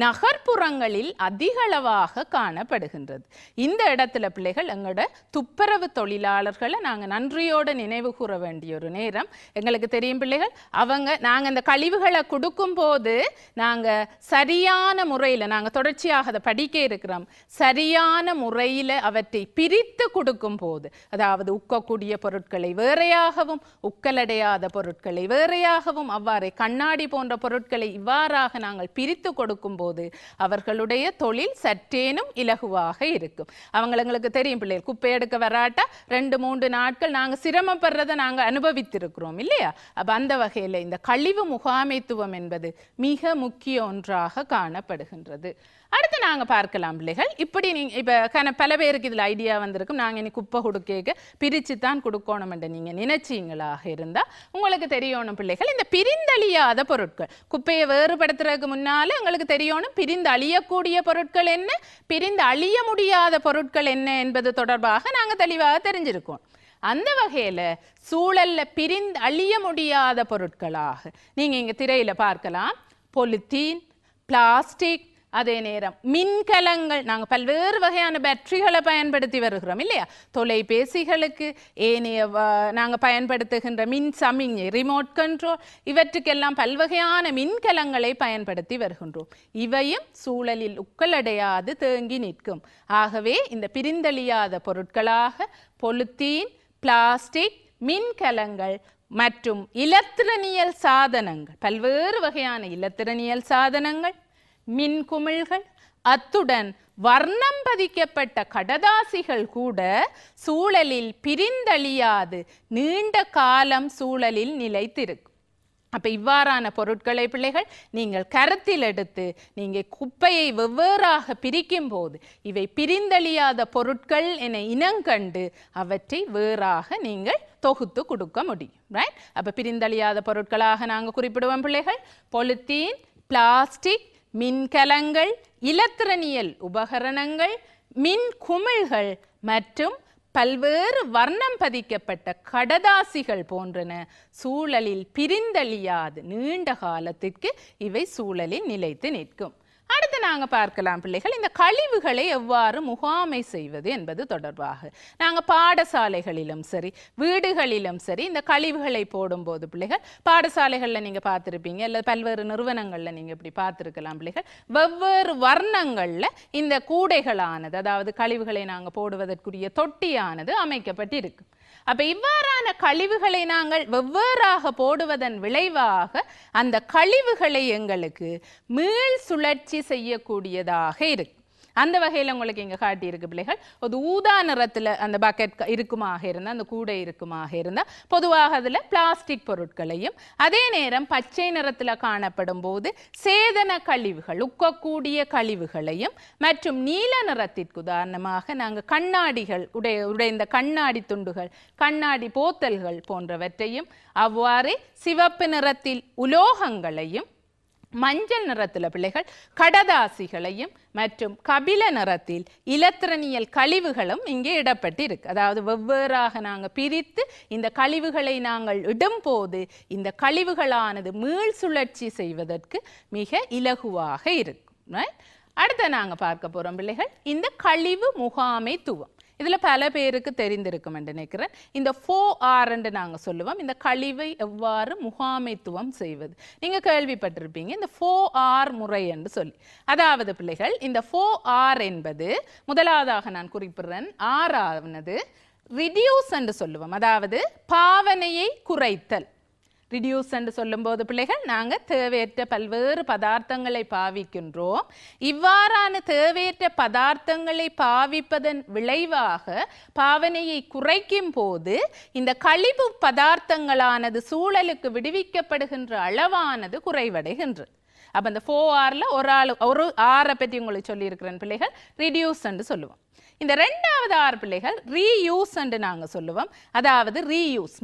நகர்ப்புறங்களில் அதிகளவாக காணப்படுகின்றது இந்த இடத்துல பிள்ளைகள் எங்களோட துப்புரவு தொழிலாளர்களை நாங்கள் நன்றியோடு நினைவு கூற வேண்டிய ஒரு நேரம் எங்களுக்கு தெரியும் பிள்ளைகள் அவங்க நாங்கள் இந்த கழிவுகளை கொடுக்கும்போது நாங்கள் சரியான முறையில் நாங்கள் தொடர்ச்சியாக அதை படிக்க இருக்கிறோம் சரியான முறையில் அவற்றை பிரித்து கொடுக்கும் போது அதாவது உக்கக்கூடிய பொருட்களை வேறையாகவும் உக்கலடையாத பொருட்களை வேறையாகவும் அவ்வாறே கண்ணாடி போன்ற பொருட்களை இவ்வாறாக நாங்கள் பிரித்து கொடுக்கும் போது அவர்களுடைய தொழில் சற்றேனும் இலகுவாக இருக்கும் அவங்களுக்கு தெரியும் பிள்ளைகள் குப்பை எடுக்க வராட்டா ரெண்டு மூன்று நாட்கள் நாங்கள் சிரமப்படுறதை நாங்கள் அனுபவித்திருக்கிறோம் இல்லையா அப்போ அந்த வகையில் இந்த கழிவு முகாமைத்துவம் என்பது மிக முக்கிய ஒன்றாக காணப்படுகின்றது அடுத்து நாங்கள் பார்க்கலாம் பிள்ளைகள் இப்படி நீங்கள் இப்போ கன பல பேருக்கு இதில் ஐடியா வந்திருக்கும் நாங்கள் இனி குப்பை கொடுக்க பிரித்து தான் என்று நீங்கள் நினைச்சிங்களாக இருந்தால் உங்களுக்கு தெரியணும் பிள்ளைகள் இந்த பிரிந்தழியாத பொருட்கள் குப்பையை வேறுபடுத்துறதுக்கு முன்னால் உங்களுக்கு தெரியணும் பிரிந்து அழியக்கூடிய பொருட்கள் என்ன பிரிந்து அழிய முடியாத பொருட்கள் என்ன என்பது தொடர்பாக நாங்கள் தெளிவாக தெரிஞ்சிருக்கோம் அந்த வகையில் சூழலில் பிரிந்து அழிய முடியாத பொருட்களாக நீங்கள் இங்கே திரையில் பார்க்கலாம் பொலித்தீன் பிளாஸ்டிக் அதே நேரம் மின்கலங்கள் நாங்கள் பல்வேறு வகையான பேட்டரிகளை பயன்படுத்தி வருகிறோம் இல்லையா தொலைபேசிகளுக்கு ஏனைய நாங்கள் பயன்படுத்துகின்ற மின் சமிஞ்சை ரிமோட் கண்ட்ரோல் இவற்றுக்கெல்லாம் பல்வகையான மின்கலங்களை பயன்படுத்தி வருகின்றோம் இவையும் சூழலில் உக்கலடையாது தேங்கி நிற்கும் ஆகவே இந்த பிரிந்தளியாத பொருட்களாக பொலுத்தீன் பிளாஸ்டிக் மின்கலங்கள் மற்றும் இலத்திரனியல் சாதனங்கள் பல்வேறு வகையான இலத்திரனியல் சாதனங்கள் மின்குமிழ்கள் அத்துடன் வர்ணம் பதிக்கப்பட்ட கடதாசிகள் கூட சூழலில் பிரிந்தழியாது நீண்ட காலம் சூழலில் நிலைத்திருக்கும் அப்போ இவ்வாறான பொருட்களை பிள்ளைகள் நீங்கள் கருத்தில் எடுத்து நீங்கள் குப்பையை வெவ்வேறாக பிரிக்கும் போது இவை பிரிந்தழியாத பொருட்கள் என இனங்கண்டு அவற்றை வேறாக நீங்கள் தொகுத்து கொடுக்க முடியும் ரைட் அப்போ பிரிந்தழியாத பொருட்களாக நாங்கள் குறிப்பிடுவோம் பிள்ளைகள் பொலித்தீன் பிளாஸ்டிக் மின்கலங்கள் இலத்திரனியல் உபகரணங்கள் மின் குமிழ்கள் மற்றும் பல்வேறு வர்ணம் பதிக்கப்பட்ட கடதாசிகள் போன்றன சூழலில் பிரிந்தழியாது நீண்ட காலத்திற்கு இவை சூழலில் நிலைத்து நிற்கும் அடுத்து நாங்கள் பார்க்கலாம் பிள்ளைகள் இந்த கழிவுகளை எவ்வாறு முகாமை செய்வது என்பது தொடர்பாக நாங்கள் பாடசாலைகளிலும் சரி வீடுகளிலும் சரி இந்த கழிவுகளை போடும்போது பிள்ளைகள் பாடசாலைகளில் நீங்கள் பார்த்துருப்பீங்க இல்லை பல்வேறு நிறுவனங்களில் நீங்கள் இப்படி பார்த்துருக்கலாம் பிள்ளைகள் வெவ்வேறு வர்ணங்களில் இந்த கூடைகளானது அதாவது கழிவுகளை நாங்கள் போடுவதற்குரிய தொட்டியானது அமைக்கப்பட்டிருக்கு அப்போ இவ்வாறான கழிவுகளை நாங்கள் வெவ்வேறாக போடுவதன் விளைவாக அந்த கழிவுகளை எங்களுக்கு மீள் சுழற்சி செய்யக்கூடியதாக இருக்கு அந்த வகையில் உங்களுக்கு இங்கே காட்டியிருக்கு பிள்ளைகள் ஒரு ஊதா நிறத்தில் அந்த பக்கெட் இருக்குமாக இருந்தால் அந்த கூடை இருக்குமாக இருந்தால் பொதுவாக அதில் பிளாஸ்டிக் பொருட்களையும் அதே நேரம் பச்சை நிறத்தில் காணப்படும் போது சேதன கழிவுகள் உக்கக்கூடிய கழிவுகளையும் மற்றும் நீல நிறத்திற்கு உதாரணமாக நாங்கள் கண்ணாடிகள் உடைய உடைந்த கண்ணாடி துண்டுகள் கண்ணாடி போத்தல்கள் போன்றவற்றையும் அவ்வாறே சிவப்பு நிறத்தில் உலோகங்களையும் மஞ்சள் நிறத்தில் பிள்ளைகள் கடதாசிகளையும் மற்றும் கபில நிறத்தில் இலத்திரனியல் கழிவுகளும் இங்கே இடப்பட்டு அதாவது வெவ்வேறாக நாங்கள் பிரித்து இந்த கழிவுகளை நாங்கள் இடும்போது இந்த கழிவுகளானது மீள் சுழற்சி செய்வதற்கு மிக இலகுவாக இருக்கும் அடுத்த நாங்கள் பார்க்க போகிறோம் பிள்ளைகள் இந்த கழிவு முகாமைத்துவம் இதில் பல பேருக்கு தெரிந்திருக்கும் என்று நினைக்கிறேன் இந்த ஃபோ ஆர் என்று நாங்கள் சொல்லுவோம் இந்த கழிவை எவ்வாறு முகாமைத்துவம் செய்வது நீங்கள் கேள்விப்பட்டிருப்பீங்க இந்த ஃபோ ஆர் முறை என்று சொல்லி அதாவது பிள்ளைகள் இந்த ஃபோ ஆர் என்பது முதலாவதாக நான் குறிப்பிடுறேன் ஆர் ஆனது ரிடியூஸ் என்று சொல்லுவோம் அதாவது பாவனையை குறைத்தல் ரிடியூஸ் என்று சொல்லும்போது பிள்ளைகள் நாங்கள் தேவையற்ற பல்வேறு பதார்த்தங்களை பாவிக்கின்றோம் இவ்வாறான தேவையற்ற பதார்த்தங்களை பாவிப்பதன் விளைவாக பாவனையை குறைக்கும் போது இந்த கழிவு பதார்த்தங்களானது சூழலுக்கு விடுவிக்கப்படுகின்ற அளவானது குறைவடைகின்றது அப்போ இந்த ஃபோர் ஆரில் ஒரு ஆள் ஒரு ஆரை பற்றி உங்களுக்கு சொல்லியிருக்கிறேன் பிள்ளைகள் ரிடியூஸ் என்று சொல்லுவோம் இந்த ரெண்டாவது ஆறு பிள்ளைகள் ரீயூஸ் என்று நாங்கள் சொல்லுவோம் அதாவது ரீயூஸ்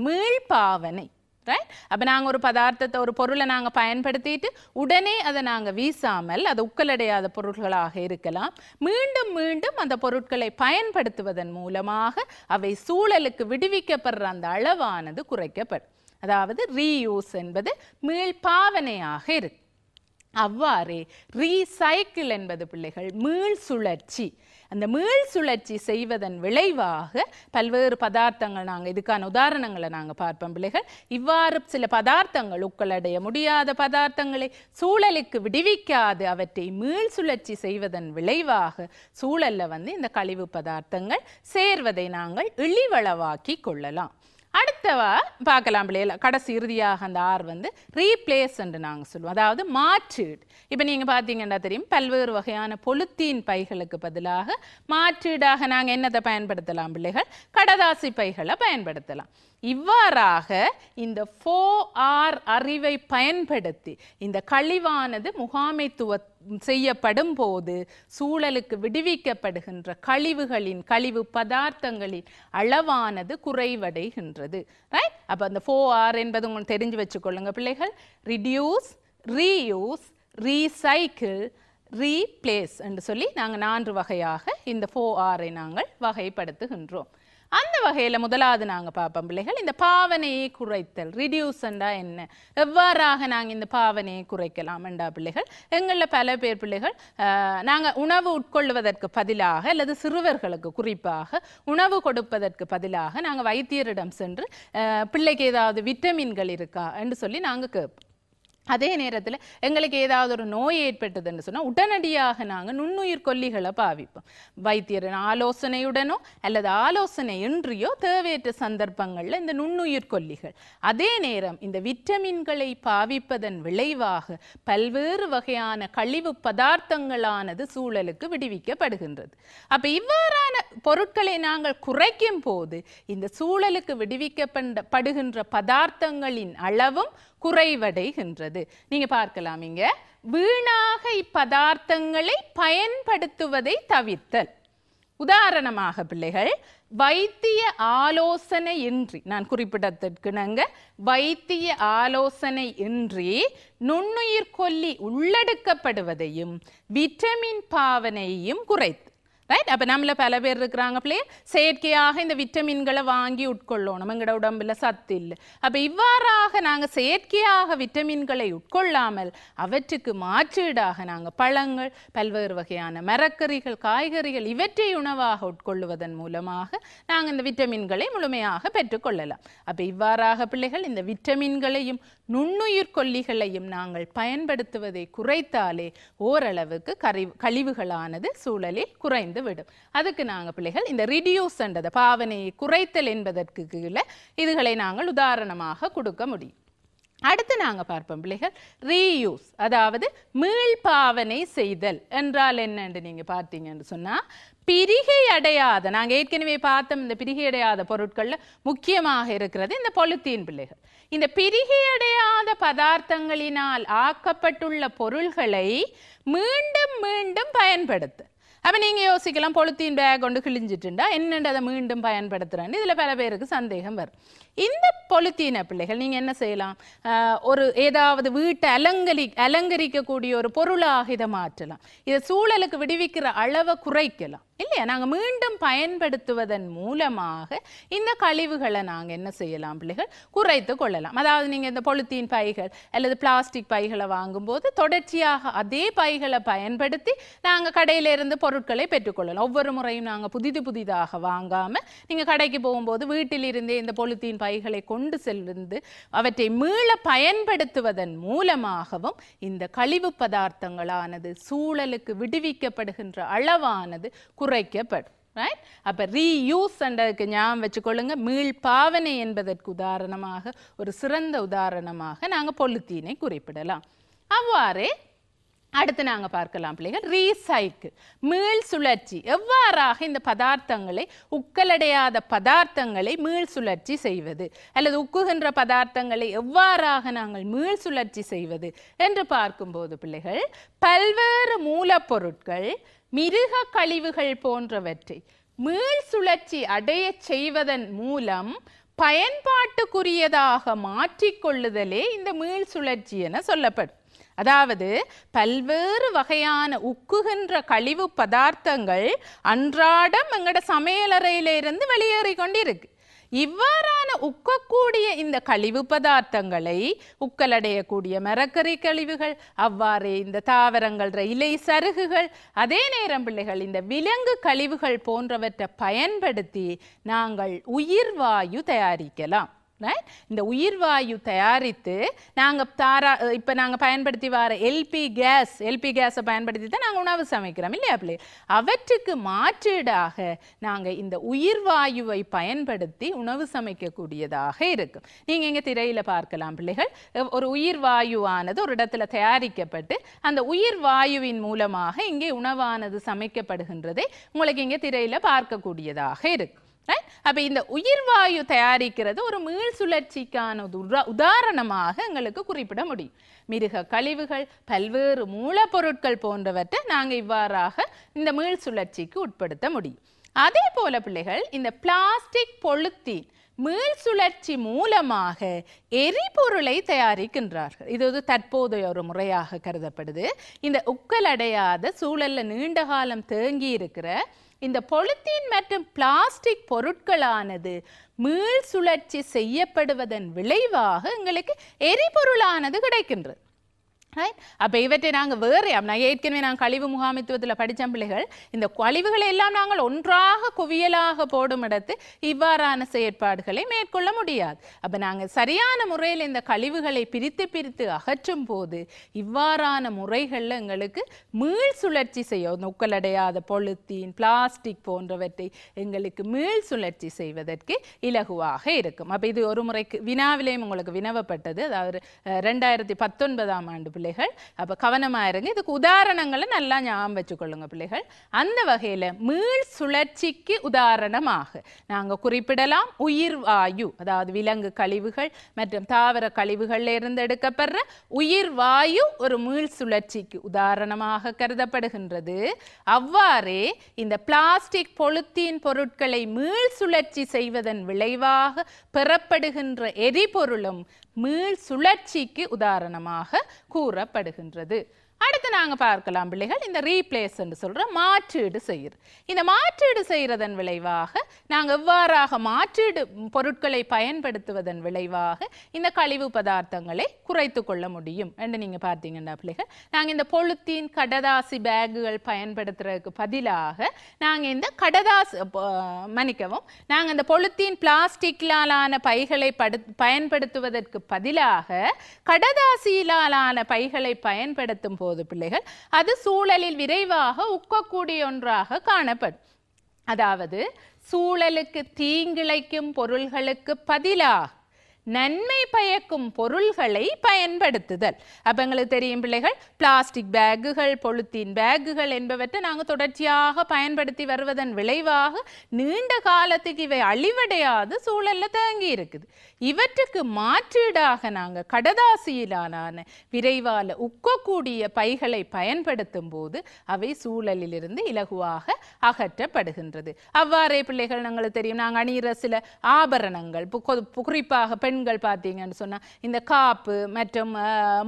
பாவனை ரைட் அப்போ நாங்கள் ஒரு பதார்த்தத்தை ஒரு பொருளை நாங்கள் பயன்படுத்திட்டு உடனே அதை நாங்கள் வீசாமல் அது உக்கலடையாத பொருட்களாக இருக்கலாம் மீண்டும் மீண்டும் அந்த பொருட்களை பயன்படுத்துவதன் மூலமாக அவை சூழலுக்கு விடுவிக்கப்படுற அந்த அளவானது குறைக்கப்படும் அதாவது ரீயூஸ் என்பது மீள்பாவனையாக இருக்கு அவ்வாறே ரீசைக்கிள் என்பது பிள்ளைகள் மீள் சுழற்சி அந்த மீள் சுழற்சி செய்வதன் விளைவாக பல்வேறு பதார்த்தங்கள் நாங்கள் இதுக்கான உதாரணங்களை நாங்கள் பார்ப்போம் பிள்ளைகள் இவ்வாறு சில பதார்த்தங்கள் உக்களடைய முடியாத பதார்த்தங்களை சூழலுக்கு விடுவிக்காது அவற்றை மீள் சுழற்சி செய்வதன் விளைவாக சூழலில் வந்து இந்த கழிவு பதார்த்தங்கள் சேர்வதை நாங்கள் இழிவளவாக்கி கொள்ளலாம் அடுத்தவா பார்க்கலாம் பிள்ளைகள கடைசி இறுதியாக அந்த ஆர் வந்து ரீப்ளேஸ் என்று நாங்கள் சொல்லுவோம் அதாவது மாற்றீடு இப்போ நீங்கள் பார்த்தீங்கன்னா தெரியும் பல்வேறு வகையான பொலுத்தீன் பைகளுக்கு பதிலாக மாற்றீடாக நாங்கள் என்னத்தை பயன்படுத்தலாம் பிள்ளைகள் கடதாசி பைகளை பயன்படுத்தலாம் இவ்வாறாக இந்த ஃபோ ஆர் அறிவை பயன்படுத்தி இந்த கழிவானது முகாமைத்துவ செய்யப்படும் போது சூழலுக்கு விடுவிக்கப்படுகின்ற கழிவுகளின் கழிவு பதார்த்தங்களின் அளவானது குறைவடைகின்றது ரைட் அப்போ அந்த ஃபோ ஆர் என்பது உங்களுக்கு தெரிஞ்சு வச்சுக்கொள்ளுங்க பிள்ளைகள் ரிடியூஸ் ரீயூஸ் ரீசைக்கிள் ரீப்ளேஸ் என்று சொல்லி நாங்கள் நான்கு வகையாக இந்த ஃபோ ஆரை நாங்கள் வகைப்படுத்துகின்றோம் அந்த வகையில் முதலாவது நாங்கள் பார்ப்போம் பிள்ளைகள் இந்த பாவனையை குறைத்தல் ரிடியூஸ்ண்டா என்ன எவ்வாறாக நாங்கள் இந்த பாவனையை குறைக்கலாம் என்றா பிள்ளைகள் எங்களில் பல பேர் பிள்ளைகள் நாங்கள் உணவு உட்கொள்வதற்கு பதிலாக அல்லது சிறுவர்களுக்கு குறிப்பாக உணவு கொடுப்பதற்கு பதிலாக நாங்கள் வைத்தியரிடம் சென்று பிள்ளைக்கு ஏதாவது விட்டமின்கள் இருக்கா என்று சொல்லி நாங்கள் கேட்போம் அதே நேரத்தில் எங்களுக்கு ஏதாவது ஒரு நோய் ஏற்பட்டதுன்னு சொன்னால் உடனடியாக நாங்கள் நுண்ணுயிர் கொல்லிகளை பாவிப்போம் வைத்தியரின் ஆலோசனையுடனோ அல்லது ஆலோசனை இன்றியோ தேவையற்ற சந்தர்ப்பங்களில் இந்த நுண்ணுயிர் கொல்லிகள் அதே நேரம் இந்த விட்டமின்களை பாவிப்பதன் விளைவாக பல்வேறு வகையான கழிவு பதார்த்தங்களானது சூழலுக்கு விடுவிக்கப்படுகின்றது அப்போ இவ்வாறான பொருட்களை நாங்கள் குறைக்கும் போது இந்த சூழலுக்கு படுகின்ற பதார்த்தங்களின் அளவும் குறைவடைகின்றது நீங்க பார்க்கலாம் இங்க வீணாக இப்பதார்த்தங்களை பயன்படுத்துவதை தவிர்த்தல் உதாரணமாக பிள்ளைகள் வைத்திய ஆலோசனை இன்றி நான் குறிப்பிடத்திற்கிணங்க வைத்திய ஆலோசனை இன்றி நுண்ணுயிர் கொல்லி உள்ளடுக்கப்படுவதையும் விட்டமின் பாவனையையும் குறைத்து ரைட் அப்போ நம்மள பல பேர் இருக்கிறாங்க பிள்ளையே செயற்கையாக இந்த விட்டமின்களை வாங்கி உட்கொள்ளணும் எங்களோட உடம்புல சத்து இல்லை அப்போ இவ்வாறாக நாங்கள் செயற்கையாக விட்டமின்களை உட்கொள்ளாமல் அவற்றுக்கு மாற்றீடாக நாங்கள் பழங்கள் பல்வேறு வகையான மரக்கறிகள் காய்கறிகள் இவற்றை உணவாக உட்கொள்ளுவதன் மூலமாக நாங்கள் இந்த விட்டமின்களை முழுமையாக பெற்றுக்கொள்ளலாம் அப்போ இவ்வாறாக பிள்ளைகள் இந்த விட்டமின்களையும் நுண்ணுயிர் கொல்லிகளையும் நாங்கள் பயன்படுத்துவதை குறைத்தாலே ஓரளவுக்கு கறி கழிவுகளானது சூழலில் குறைந்து குறைந்து விடும் அதுக்கு நாங்கள் பிள்ளைகள் இந்த ரிடியூஸ் என்றது பாவனையை குறைத்தல் என்பதற்கு கீழே இதுகளை நாங்கள் உதாரணமாக கொடுக்க முடியும் அடுத்து நாங்கள் பார்ப்போம் பிள்ளைகள் ரீயூஸ் அதாவது பாவனை செய்தல் என்றால் என்னன்னு நீங்கள் பார்த்தீங்கன்னு சொன்னால் பிரிகை அடையாத நாங்கள் ஏற்கனவே பார்த்தோம் இந்த பிரிகை அடையாத பொருட்களில் முக்கியமாக இருக்கிறது இந்த பொலித்தீன் பிள்ளைகள் இந்த பிரிகை அடையாத பதார்த்தங்களினால் ஆக்கப்பட்டுள்ள பொருள்களை மீண்டும் மீண்டும் பயன்படுத்து அப்போ நீங்கள் யோசிக்கலாம் பொலித்தீன் பேக் கொண்டு கிழிஞ்சிட்டுண்டா என்னென்ன அதை மீண்டும் பயன்படுத்துகிறேன்னு இதில் பல பேருக்கு சந்தேகம் வரும் இந்த பொலித்தீன பிள்ளைகள் நீங்கள் என்ன செய்யலாம் ஒரு ஏதாவது வீட்டை அலங்கரி அலங்கரிக்கக்கூடிய ஒரு பொருளாக இதை மாற்றலாம் இதை சூழலுக்கு விடுவிக்கிற அளவை குறைக்கலாம் இல்லையா நாங்கள் மீண்டும் பயன்படுத்துவதன் மூலமாக இந்த கழிவுகளை நாங்கள் என்ன செய்யலாம் பிள்ளைகள் குறைத்து கொள்ளலாம் அதாவது நீங்கள் இந்த பொலித்தீன் பைகள் அல்லது பிளாஸ்டிக் பைகளை வாங்கும்போது தொடர்ச்சியாக அதே பைகளை பயன்படுத்தி நாங்கள் கடையிலிருந்து பொருட்களை பெற்றுக்கொள்ளலாம் ஒவ்வொரு முறையும் நாங்கள் புதிது புதிதாக வாங்காமல் நீங்கள் கடைக்கு போகும்போது வீட்டிலிருந்தே இந்த பொலித்தீன் பைகளை கொண்டு செல்லிருந்து அவற்றை மீள பயன்படுத்துவதன் மூலமாகவும் இந்த கழிவு பதார்த்தங்களானது சூழலுக்கு விடுவிக்கப்படுகின்ற அளவானது குறைக்கப்படும் ரைட் அப்போ ரீயூஸ் என்றதுக்கு ஞாபகம் வச்சுக்கொள்ளுங்க மீள் பாவனை என்பதற்கு உதாரணமாக ஒரு சிறந்த உதாரணமாக நாங்கள் பொலித்தீனை குறிப்பிடலாம் அவ்வாறே அடுத்து நாங்கள் பார்க்கலாம் பிள்ளைகள் ரீசைக்கிள் மீள் சுழற்சி எவ்வாறாக இந்த பதார்த்தங்களை உக்கலடையாத பதார்த்தங்களை மீள் சுழற்சி செய்வது அல்லது உக்குகின்ற பதார்த்தங்களை எவ்வாறாக நாங்கள் மீள் சுழற்சி செய்வது என்று பார்க்கும்போது பிள்ளைகள் பல்வேறு மூலப்பொருட்கள் மிருக கழிவுகள் போன்றவற்றை மீள் சுழற்சி அடைய செய்வதன் மூலம் பயன்பாட்டுக்குரியதாக மாற்றிக்கொள்ளுதலே இந்த மீள் சுழற்சி என சொல்லப்படும் அதாவது பல்வேறு வகையான உக்குகின்ற கழிவு பதார்த்தங்கள் அன்றாடம் எங்கட சமையலறையிலிருந்து வெளியேறி கொண்டிருக்கு இவ்வாறான உக்கக்கூடிய இந்த கழிவு பதார்த்தங்களை உக்கலடையக்கூடிய மரக்கறி கழிவுகள் அவ்வாறே இந்த தாவரங்கள் இலை சருகுகள் அதே நேரம் பிள்ளைகள் இந்த விலங்கு கழிவுகள் போன்றவற்றை பயன்படுத்தி நாங்கள் உயிர் வாயு தயாரிக்கலாம் ரைட் இந்த உயிர்வாயு தயாரித்து நாங்கள் தாரா இப்போ நாங்கள் பயன்படுத்தி வர எல்பி கேஸ் எல்பி கேஸை பயன்படுத்தி தான் நாங்கள் உணவு சமைக்கிறோம் இல்லையா பிள்ளை அவற்றுக்கு மாற்றீடாக நாங்கள் இந்த உயிர்வாயுவை பயன்படுத்தி உணவு சமைக்கக்கூடியதாக இருக்கும் நீங்கள் இங்கே திரையில் பார்க்கலாம் பிள்ளைகள் ஒரு உயிர்வாயுவானது ஒரு இடத்துல தயாரிக்கப்பட்டு அந்த உயிர் வாயுவின் மூலமாக இங்கே உணவானது சமைக்கப்படுகின்றதை உங்களுக்கு இங்கே திரையில் பார்க்கக்கூடியதாக இருக்கும் அப்போ இந்த உயிர்வாயு தயாரிக்கிறது ஒரு மீள் சுழற்சிக்கான உதாரணமாக எங்களுக்கு குறிப்பிட முடியும் மிருக கழிவுகள் பல்வேறு மூலப்பொருட்கள் போன்றவற்றை நாங்கள் இவ்வாறாக இந்த மீள் சுழற்சிக்கு உட்படுத்த முடியும் அதே போல பிள்ளைகள் இந்த பிளாஸ்டிக் பொழுத்தீன் மீள் சுழற்சி மூலமாக எரிபொருளை தயாரிக்கின்றார்கள் இது ஒரு தற்போதைய ஒரு முறையாக கருதப்படுது இந்த உக்கலடையாத சூழலில் நீண்ட காலம் தேங்கி இருக்கிற இந்த பொலித்தீன் மற்றும் பிளாஸ்டிக் பொருட்களானது மீள் சுழற்சி செய்யப்படுவதன் விளைவாக எங்களுக்கு எரிபொருளானது கிடைக்கின்றது அப்போ இவற்றை நாங்கள் வேறையாம் நான் ஏற்கனவே நாங்கள் கழிவு முகாமித்துவத்தில் படித்த பிள்ளைகள் இந்த கழிவுகளை எல்லாம் நாங்கள் ஒன்றாக குவியலாக போடும் இடத்து இவ்வாறான செயற்பாடுகளை மேற்கொள்ள முடியாது அப்போ நாங்கள் சரியான முறையில் இந்த கழிவுகளை பிரித்து பிரித்து அகற்றும் போது இவ்வாறான முறைகளில் எங்களுக்கு மீள் சுழற்சி செய்யும் நொக்கலடையாத பொழுத்தீன் பிளாஸ்டிக் போன்றவற்றை எங்களுக்கு மீள் சுழற்சி செய்வதற்கு இலகுவாக இருக்கும் அப்போ இது ஒரு முறைக்கு வினாவிலேயும் உங்களுக்கு வினவப்பட்டது அதாவது ரெண்டாயிரத்தி பத்தொன்பதாம் ஆண்டு பிள்ளைகள் அப்போ கவனமாக இருங்க இதுக்கு உதாரணங்களை நல்லா ஞாபகம் வச்சுக்கொள்ளுங்க பிள்ளைகள் அந்த வகையில் மீள் சுழற்சிக்கு உதாரணமாக நாங்கள் குறிப்பிடலாம் உயிர் வாயு அதாவது விலங்கு கழிவுகள் மற்றும் தாவர கழிவுகளில் இருந்து எடுக்கப்படுற உயிர் வாயு ஒரு மீள் சுழற்சிக்கு உதாரணமாக கருதப்படுகின்றது அவ்வாறே இந்த பிளாஸ்டிக் பொழுத்தீன் பொருட்களை மீள் சுழற்சி செய்வதன் விளைவாக பெறப்படுகின்ற எரிபொருளும் மீள் சுழற்சிக்கு உதாரணமாக கூறப்படுகின்றது அடுத்து நாங்கள் பார்க்கலாம் பிள்ளைகள் இந்த ரீப்ளேஸ் என்று சொல்கிற மாற்றீடு செய்யுது இந்த மாற்றீடு செய்கிறதன் விளைவாக நாங்கள் எவ்வாறாக மாற்றீடு பொருட்களை பயன்படுத்துவதன் விளைவாக இந்த கழிவு பதார்த்தங்களை குறைத்து கொள்ள முடியும் என்று நீங்கள் பார்த்தீங்கன்னா பிள்ளைகள் நாங்கள் இந்த பொழுத்தீன் கடதாசி பேக்குகள் பயன்படுத்துறதுக்கு பதிலாக நாங்கள் இந்த கடதாசி மன்னிக்கவும் நாங்கள் இந்த பொழுத்தீன் பிளாஸ்டிக்கிலான பைகளை படு பயன்படுத்துவதற்கு பதிலாக கடதாசியிலான பைகளை பயன்படுத்தும் போது போது பிள்ளைகள் அது சூழலில் விரைவாக உக்கக்கூடிய ஒன்றாக காணப்படும் அதாவது சூழலுக்கு தீங்கிழைக்கும் பொருள்களுக்கு பதிலாக நன்மை பயக்கும் பொருள்களை பயன்படுத்துதல் அப்ப எங்களுக்கு தெரியும் பிள்ளைகள் பிளாஸ்டிக் பேக்குகள் பொலித்தீன் பேக்குகள் என்பவற்றை நாங்கள் தொடர்ச்சியாக பயன்படுத்தி வருவதன் விளைவாக நீண்ட காலத்துக்கு இவை அழிவடையாது சூழலில் தேங்கி இருக்குது இவற்றுக்கு மாற்றீடாக நாங்கள் கடதாசியிலான விரைவால் உக்கக்கூடிய பைகளை பயன்படுத்தும் போது அவை சூழலிலிருந்து இலகுவாக அகற்றப்படுகின்றது அவ்வாறே பிள்ளைகள் நாங்கள் தெரியும் நாங்கள் அணியிற சில ஆபரணங்கள் குறிப்பாக பெண் பெண்கள் பார்த்தீங்கன்னு சொன்னால் இந்த காப்பு மற்றும்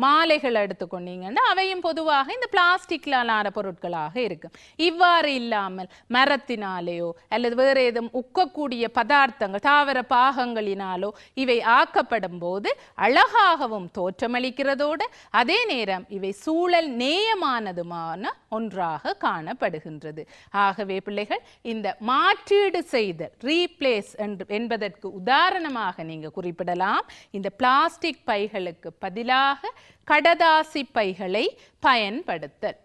மாலைகள் எடுத்துக்கொண்டீங்கன்னா அவையும் பொதுவாக இந்த பிளாஸ்டிக்கில் ஆன பொருட்களாக இருக்கும் இவ்வாறு இல்லாமல் மரத்தினாலேயோ அல்லது வேறு ஏதும் உக்கக்கூடிய பதார்த்தங்கள் தாவர பாகங்களினாலோ இவை ஆக்கப்படும் போது அழகாகவும் தோற்றமளிக்கிறதோடு அதே நேரம் இவை சூழல் நேயமானதுமான ஒன்றாக காணப்படுகின்றது ஆகவே பிள்ளைகள் இந்த மாற்றீடு செய்தல் ரீப்ளேஸ் என்பதற்கு உதாரணமாக நீங்கள் குறிப்பிடலாம் பயன்படுத்தலாம் இந்த பிளாஸ்டிக் பைகளுக்கு பதிலாக கடதாசி பைகளை பயன்படுத்தல்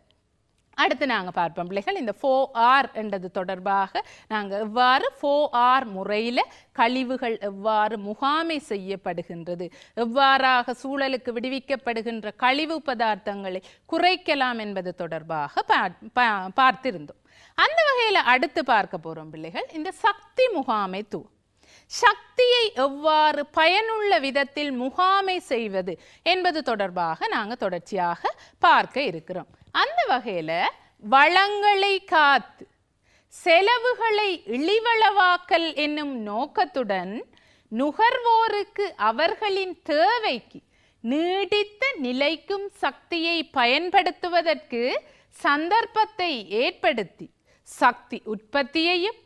அடுத்து நாங்கள் பார்ப்போம் பிள்ளைகள் இந்த ஃபோ ஆர் என்றது தொடர்பாக நாங்கள் எவ்வாறு ஃபோ ஆர் முறையில் கழிவுகள் எவ்வாறு முகாமை செய்யப்படுகின்றது எவ்வாறாக சூழலுக்கு விடுவிக்கப்படுகின்ற கழிவு பதார்த்தங்களை குறைக்கலாம் என்பது தொடர்பாக பார்த்திருந்தோம் அந்த வகையில் அடுத்து பார்க்க போகிறோம் பிள்ளைகள் இந்த சக்தி முகாமைத்துவம் சக்தியை எவ்வாறு பயனுள்ள விதத்தில் முகாமை செய்வது என்பது தொடர்பாக நாங்கள் தொடர்ச்சியாக பார்க்க இருக்கிறோம் அந்த வகையில் வளங்களை காத்து செலவுகளை இழிவளவாக்கல் என்னும் நோக்கத்துடன் நுகர்வோருக்கு அவர்களின் தேவைக்கு நீடித்த நிலைக்கும் சக்தியை பயன்படுத்துவதற்கு சந்தர்ப்பத்தை ஏற்படுத்தி சக்தி உற்பத்தியையும்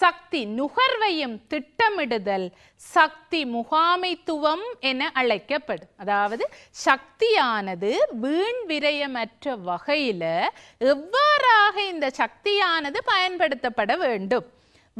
சக்தி நுகர்வையும் திட்டமிடுதல் சக்தி முகாமைத்துவம் என அழைக்கப்படும் அதாவது சக்தியானது வீண் விரயமற்ற வகையில் எவ்வாறாக இந்த சக்தியானது பயன்படுத்தப்பட வேண்டும்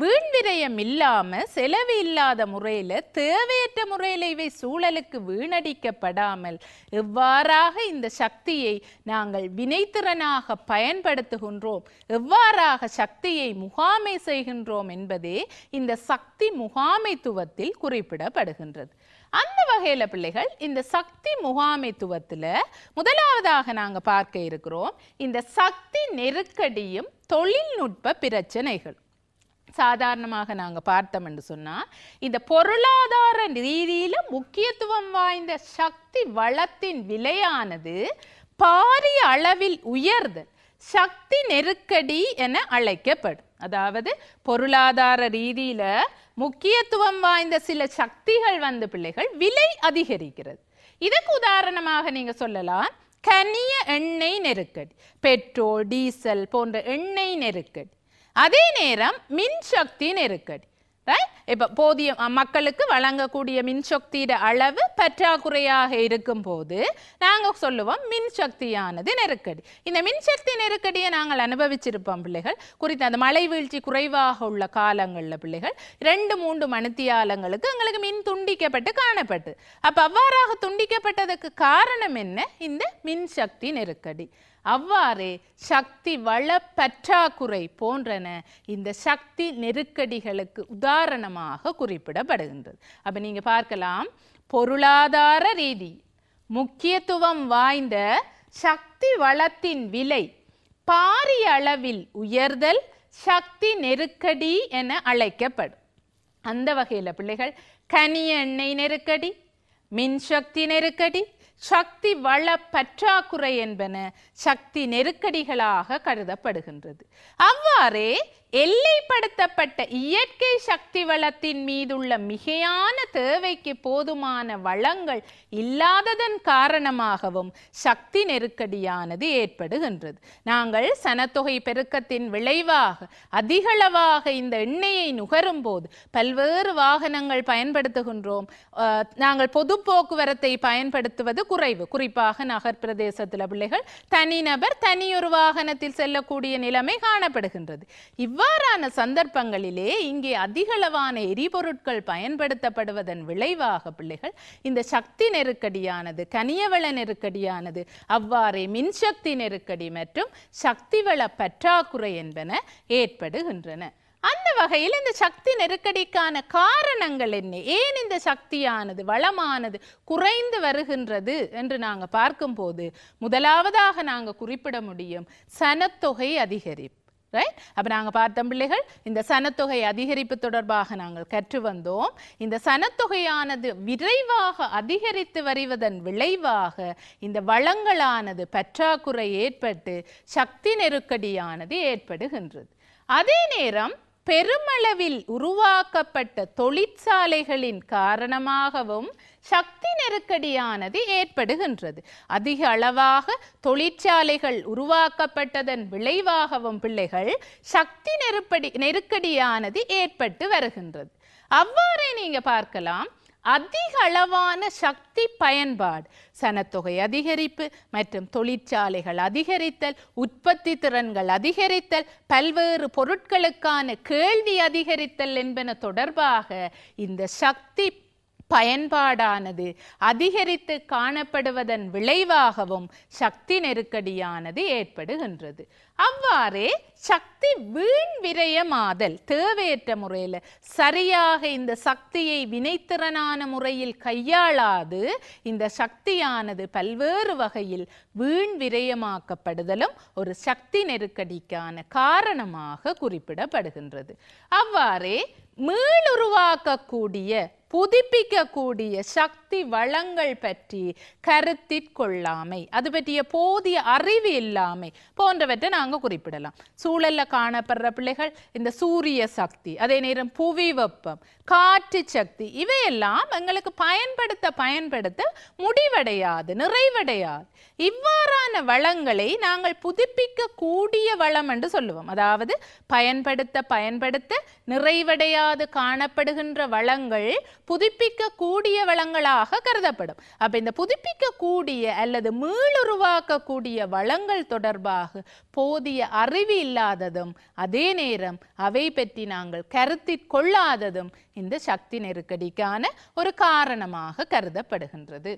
வீண் விரயம் இல்லாம செலவு இல்லாத முறையில் தேவையற்ற முறையில இவை சூழலுக்கு வீணடிக்கப்படாமல் எவ்வாறாக இந்த சக்தியை நாங்கள் வினைத்திறனாக பயன்படுத்துகின்றோம் எவ்வாறாக சக்தியை முகாமை செய்கின்றோம் என்பதே இந்த சக்தி முகாமைத்துவத்தில் குறிப்பிடப்படுகின்றது அந்த வகையில் பிள்ளைகள் இந்த சக்தி முகாமைத்துவத்தில் முதலாவதாக நாங்கள் பார்க்க இருக்கிறோம் இந்த சக்தி நெருக்கடியும் தொழில்நுட்ப பிரச்சனைகள் சாதாரணமாக நாங்கள் பார்த்தோம் என்று சொன்னால் இந்த பொருளாதார ரீதியில் முக்கியத்துவம் வாய்ந்த சக்தி வளத்தின் விலையானது பாரிய அளவில் உயர்தல் சக்தி நெருக்கடி என அழைக்கப்படும் அதாவது பொருளாதார ரீதியில் முக்கியத்துவம் வாய்ந்த சில சக்திகள் வந்த பிள்ளைகள் விலை அதிகரிக்கிறது இதுக்கு உதாரணமாக நீங்கள் சொல்லலாம் கனிய எண்ணெய் நெருக்கடி பெட்ரோல் டீசல் போன்ற எண்ணெய் நெருக்கடி அதே நேரம் மின்சக்தி நெருக்கடி ரைட் இப்போ போதிய மக்களுக்கு வழங்கக்கூடிய மின்சக்தியோட அளவு பற்றாக்குறையாக இருக்கும் போது நாங்கள் சொல்லுவோம் மின்சக்தியானது நெருக்கடி இந்த மின்சக்தி நெருக்கடியை நாங்கள் அனுபவிச்சிருப்போம் பிள்ளைகள் குறித்த அந்த மழை வீழ்ச்சி குறைவாக உள்ள காலங்களில் பிள்ளைகள் ரெண்டு மூன்று மணித்தியாலங்களுக்கு எங்களுக்கு மின் துண்டிக்கப்பட்டு காணப்பட்டு அப்போ அவ்வாறாக துண்டிக்கப்பட்டதுக்கு காரணம் என்ன இந்த மின்சக்தி நெருக்கடி அவ்வாறே சக்தி வள பற்றாக்குறை போன்றன இந்த சக்தி நெருக்கடிகளுக்கு உதாரணமாக குறிப்பிடப்படுகின்றது அப்போ நீங்கள் பார்க்கலாம் பொருளாதார ரீதி முக்கியத்துவம் வாய்ந்த சக்தி வளத்தின் விலை பாரிய அளவில் உயர்தல் சக்தி நெருக்கடி என அழைக்கப்படும் அந்த வகையில் பிள்ளைகள் கனி எண்ணெய் நெருக்கடி மின்சக்தி நெருக்கடி சக்தி வள பற்றாக்குறை என்பன சக்தி நெருக்கடிகளாக கருதப்படுகின்றது அவ்வாறே எல்லைப்படுத்தப்பட்ட இயற்கை சக்தி வளத்தின் மீதுள்ள மிகையான தேவைக்கு போதுமான வளங்கள் இல்லாததன் காரணமாகவும் சக்தி நெருக்கடியானது ஏற்படுகின்றது நாங்கள் சனத்தொகை பெருக்கத்தின் விளைவாக அதிகளவாக இந்த எண்ணெயை நுகரும் போது பல்வேறு வாகனங்கள் பயன்படுத்துகின்றோம் நாங்கள் பொது போக்குவரத்தை பயன்படுத்துவது குறைவு குறிப்பாக நகர் பிரதேசத்தில் பிள்ளைகள் தனிநபர் தனியொரு வாகனத்தில் செல்லக்கூடிய நிலைமை காணப்படுகின்றது இவ்வாறு இவ்வாறான சந்தர்ப்பங்களிலே இங்கே அதிகளவான எரிபொருட்கள் பயன்படுத்தப்படுவதன் விளைவாக பிள்ளைகள் இந்த சக்தி நெருக்கடியானது கனியவள நெருக்கடியானது அவ்வாறே மின்சக்தி நெருக்கடி மற்றும் சக்திவள பற்றாக்குறை என்பன ஏற்படுகின்றன அந்த வகையில் இந்த சக்தி நெருக்கடிக்கான காரணங்கள் என்ன ஏன் இந்த சக்தியானது வளமானது குறைந்து வருகின்றது என்று நாங்கள் பார்க்கும்போது முதலாவதாக நாங்கள் குறிப்பிட முடியும் சனத்தொகை அதிகரிப்பு ரைட் அப்போ நாங்கள் பார்த்தோம் பிள்ளைகள் இந்த சனத்தொகை அதிகரிப்பு தொடர்பாக நாங்கள் கற்று வந்தோம் இந்த சனத்தொகையானது விரைவாக அதிகரித்து வருவதன் விளைவாக இந்த வளங்களானது பற்றாக்குறை ஏற்பட்டு சக்தி நெருக்கடியானது ஏற்படுகின்றது அதே நேரம் பெருமளவில் உருவாக்கப்பட்ட தொழிற்சாலைகளின் காரணமாகவும் சக்தி நெருக்கடியானது ஏற்படுகின்றது அதிக அளவாக தொழிற்சாலைகள் உருவாக்கப்பட்டதன் விளைவாகவும் பிள்ளைகள் சக்தி நெருப்படி நெருக்கடியானது ஏற்பட்டு வருகின்றது அவ்வாறே நீங்க பார்க்கலாம் அதிக அளவான சக்தி பயன்பாடு சனத்தொகை அதிகரிப்பு மற்றும் தொழிற்சாலைகள் அதிகரித்தல் உற்பத்தி திறன்கள் அதிகரித்தல் பல்வேறு பொருட்களுக்கான கேள்வி அதிகரித்தல் என்பன தொடர்பாக இந்த சக்தி பயன்பாடானது அதிகரித்து காணப்படுவதன் விளைவாகவும் சக்தி நெருக்கடியானது ஏற்படுகின்றது அவ்வாறே சக்தி வீண் விரயமாதல் தேவையற்ற முறையில் சரியாக இந்த சக்தியை வினைத்திறனான முறையில் கையாளாது இந்த சக்தியானது பல்வேறு வகையில் வீண் விரயமாக்கப்படுதலும் ஒரு சக்தி நெருக்கடிக்கான காரணமாக குறிப்பிடப்படுகின்றது அவ்வாறே மீளுருவாக்கக்கூடிய புதுப்பிக்கக்கூடிய சக்தி வளங்கள் பற்றி கருத்திற்கொள்ளாமை அது பற்றிய போதிய அறிவு இல்லாமை போன்றவற்றை நாங்கள் குறிப்பிடலாம் சூழலில் காணப்படுற பிள்ளைகள் இந்த சூரிய சக்தி அதே நேரம் புவி வெப்பம் காற்று சக்தி இவையெல்லாம் எங்களுக்கு பயன்படுத்த பயன்படுத்த முடிவடையாது நிறைவடையாது இவ்வாறான வளங்களை நாங்கள் புதுப்பிக்க கூடிய வளம் என்று சொல்லுவோம் அதாவது பயன்படுத்த பயன்படுத்த நிறைவடையாது காணப்படுகின்ற வளங்கள் புதுப்பிக்கக்கூடிய கூடிய வளங்களாக கருதப்படும் அப்போ இந்த புதுப்பிக்கக்கூடிய கூடிய அல்லது மீளுருவாக்கக்கூடிய வளங்கள் தொடர்பாக போதிய அறிவு இல்லாததும் அதே நேரம் அவை பற்றி நாங்கள் கருத்தில் கொள்ளாததும் இந்த சக்தி நெருக்கடிக்கான ஒரு காரணமாக கருதப்படுகின்றது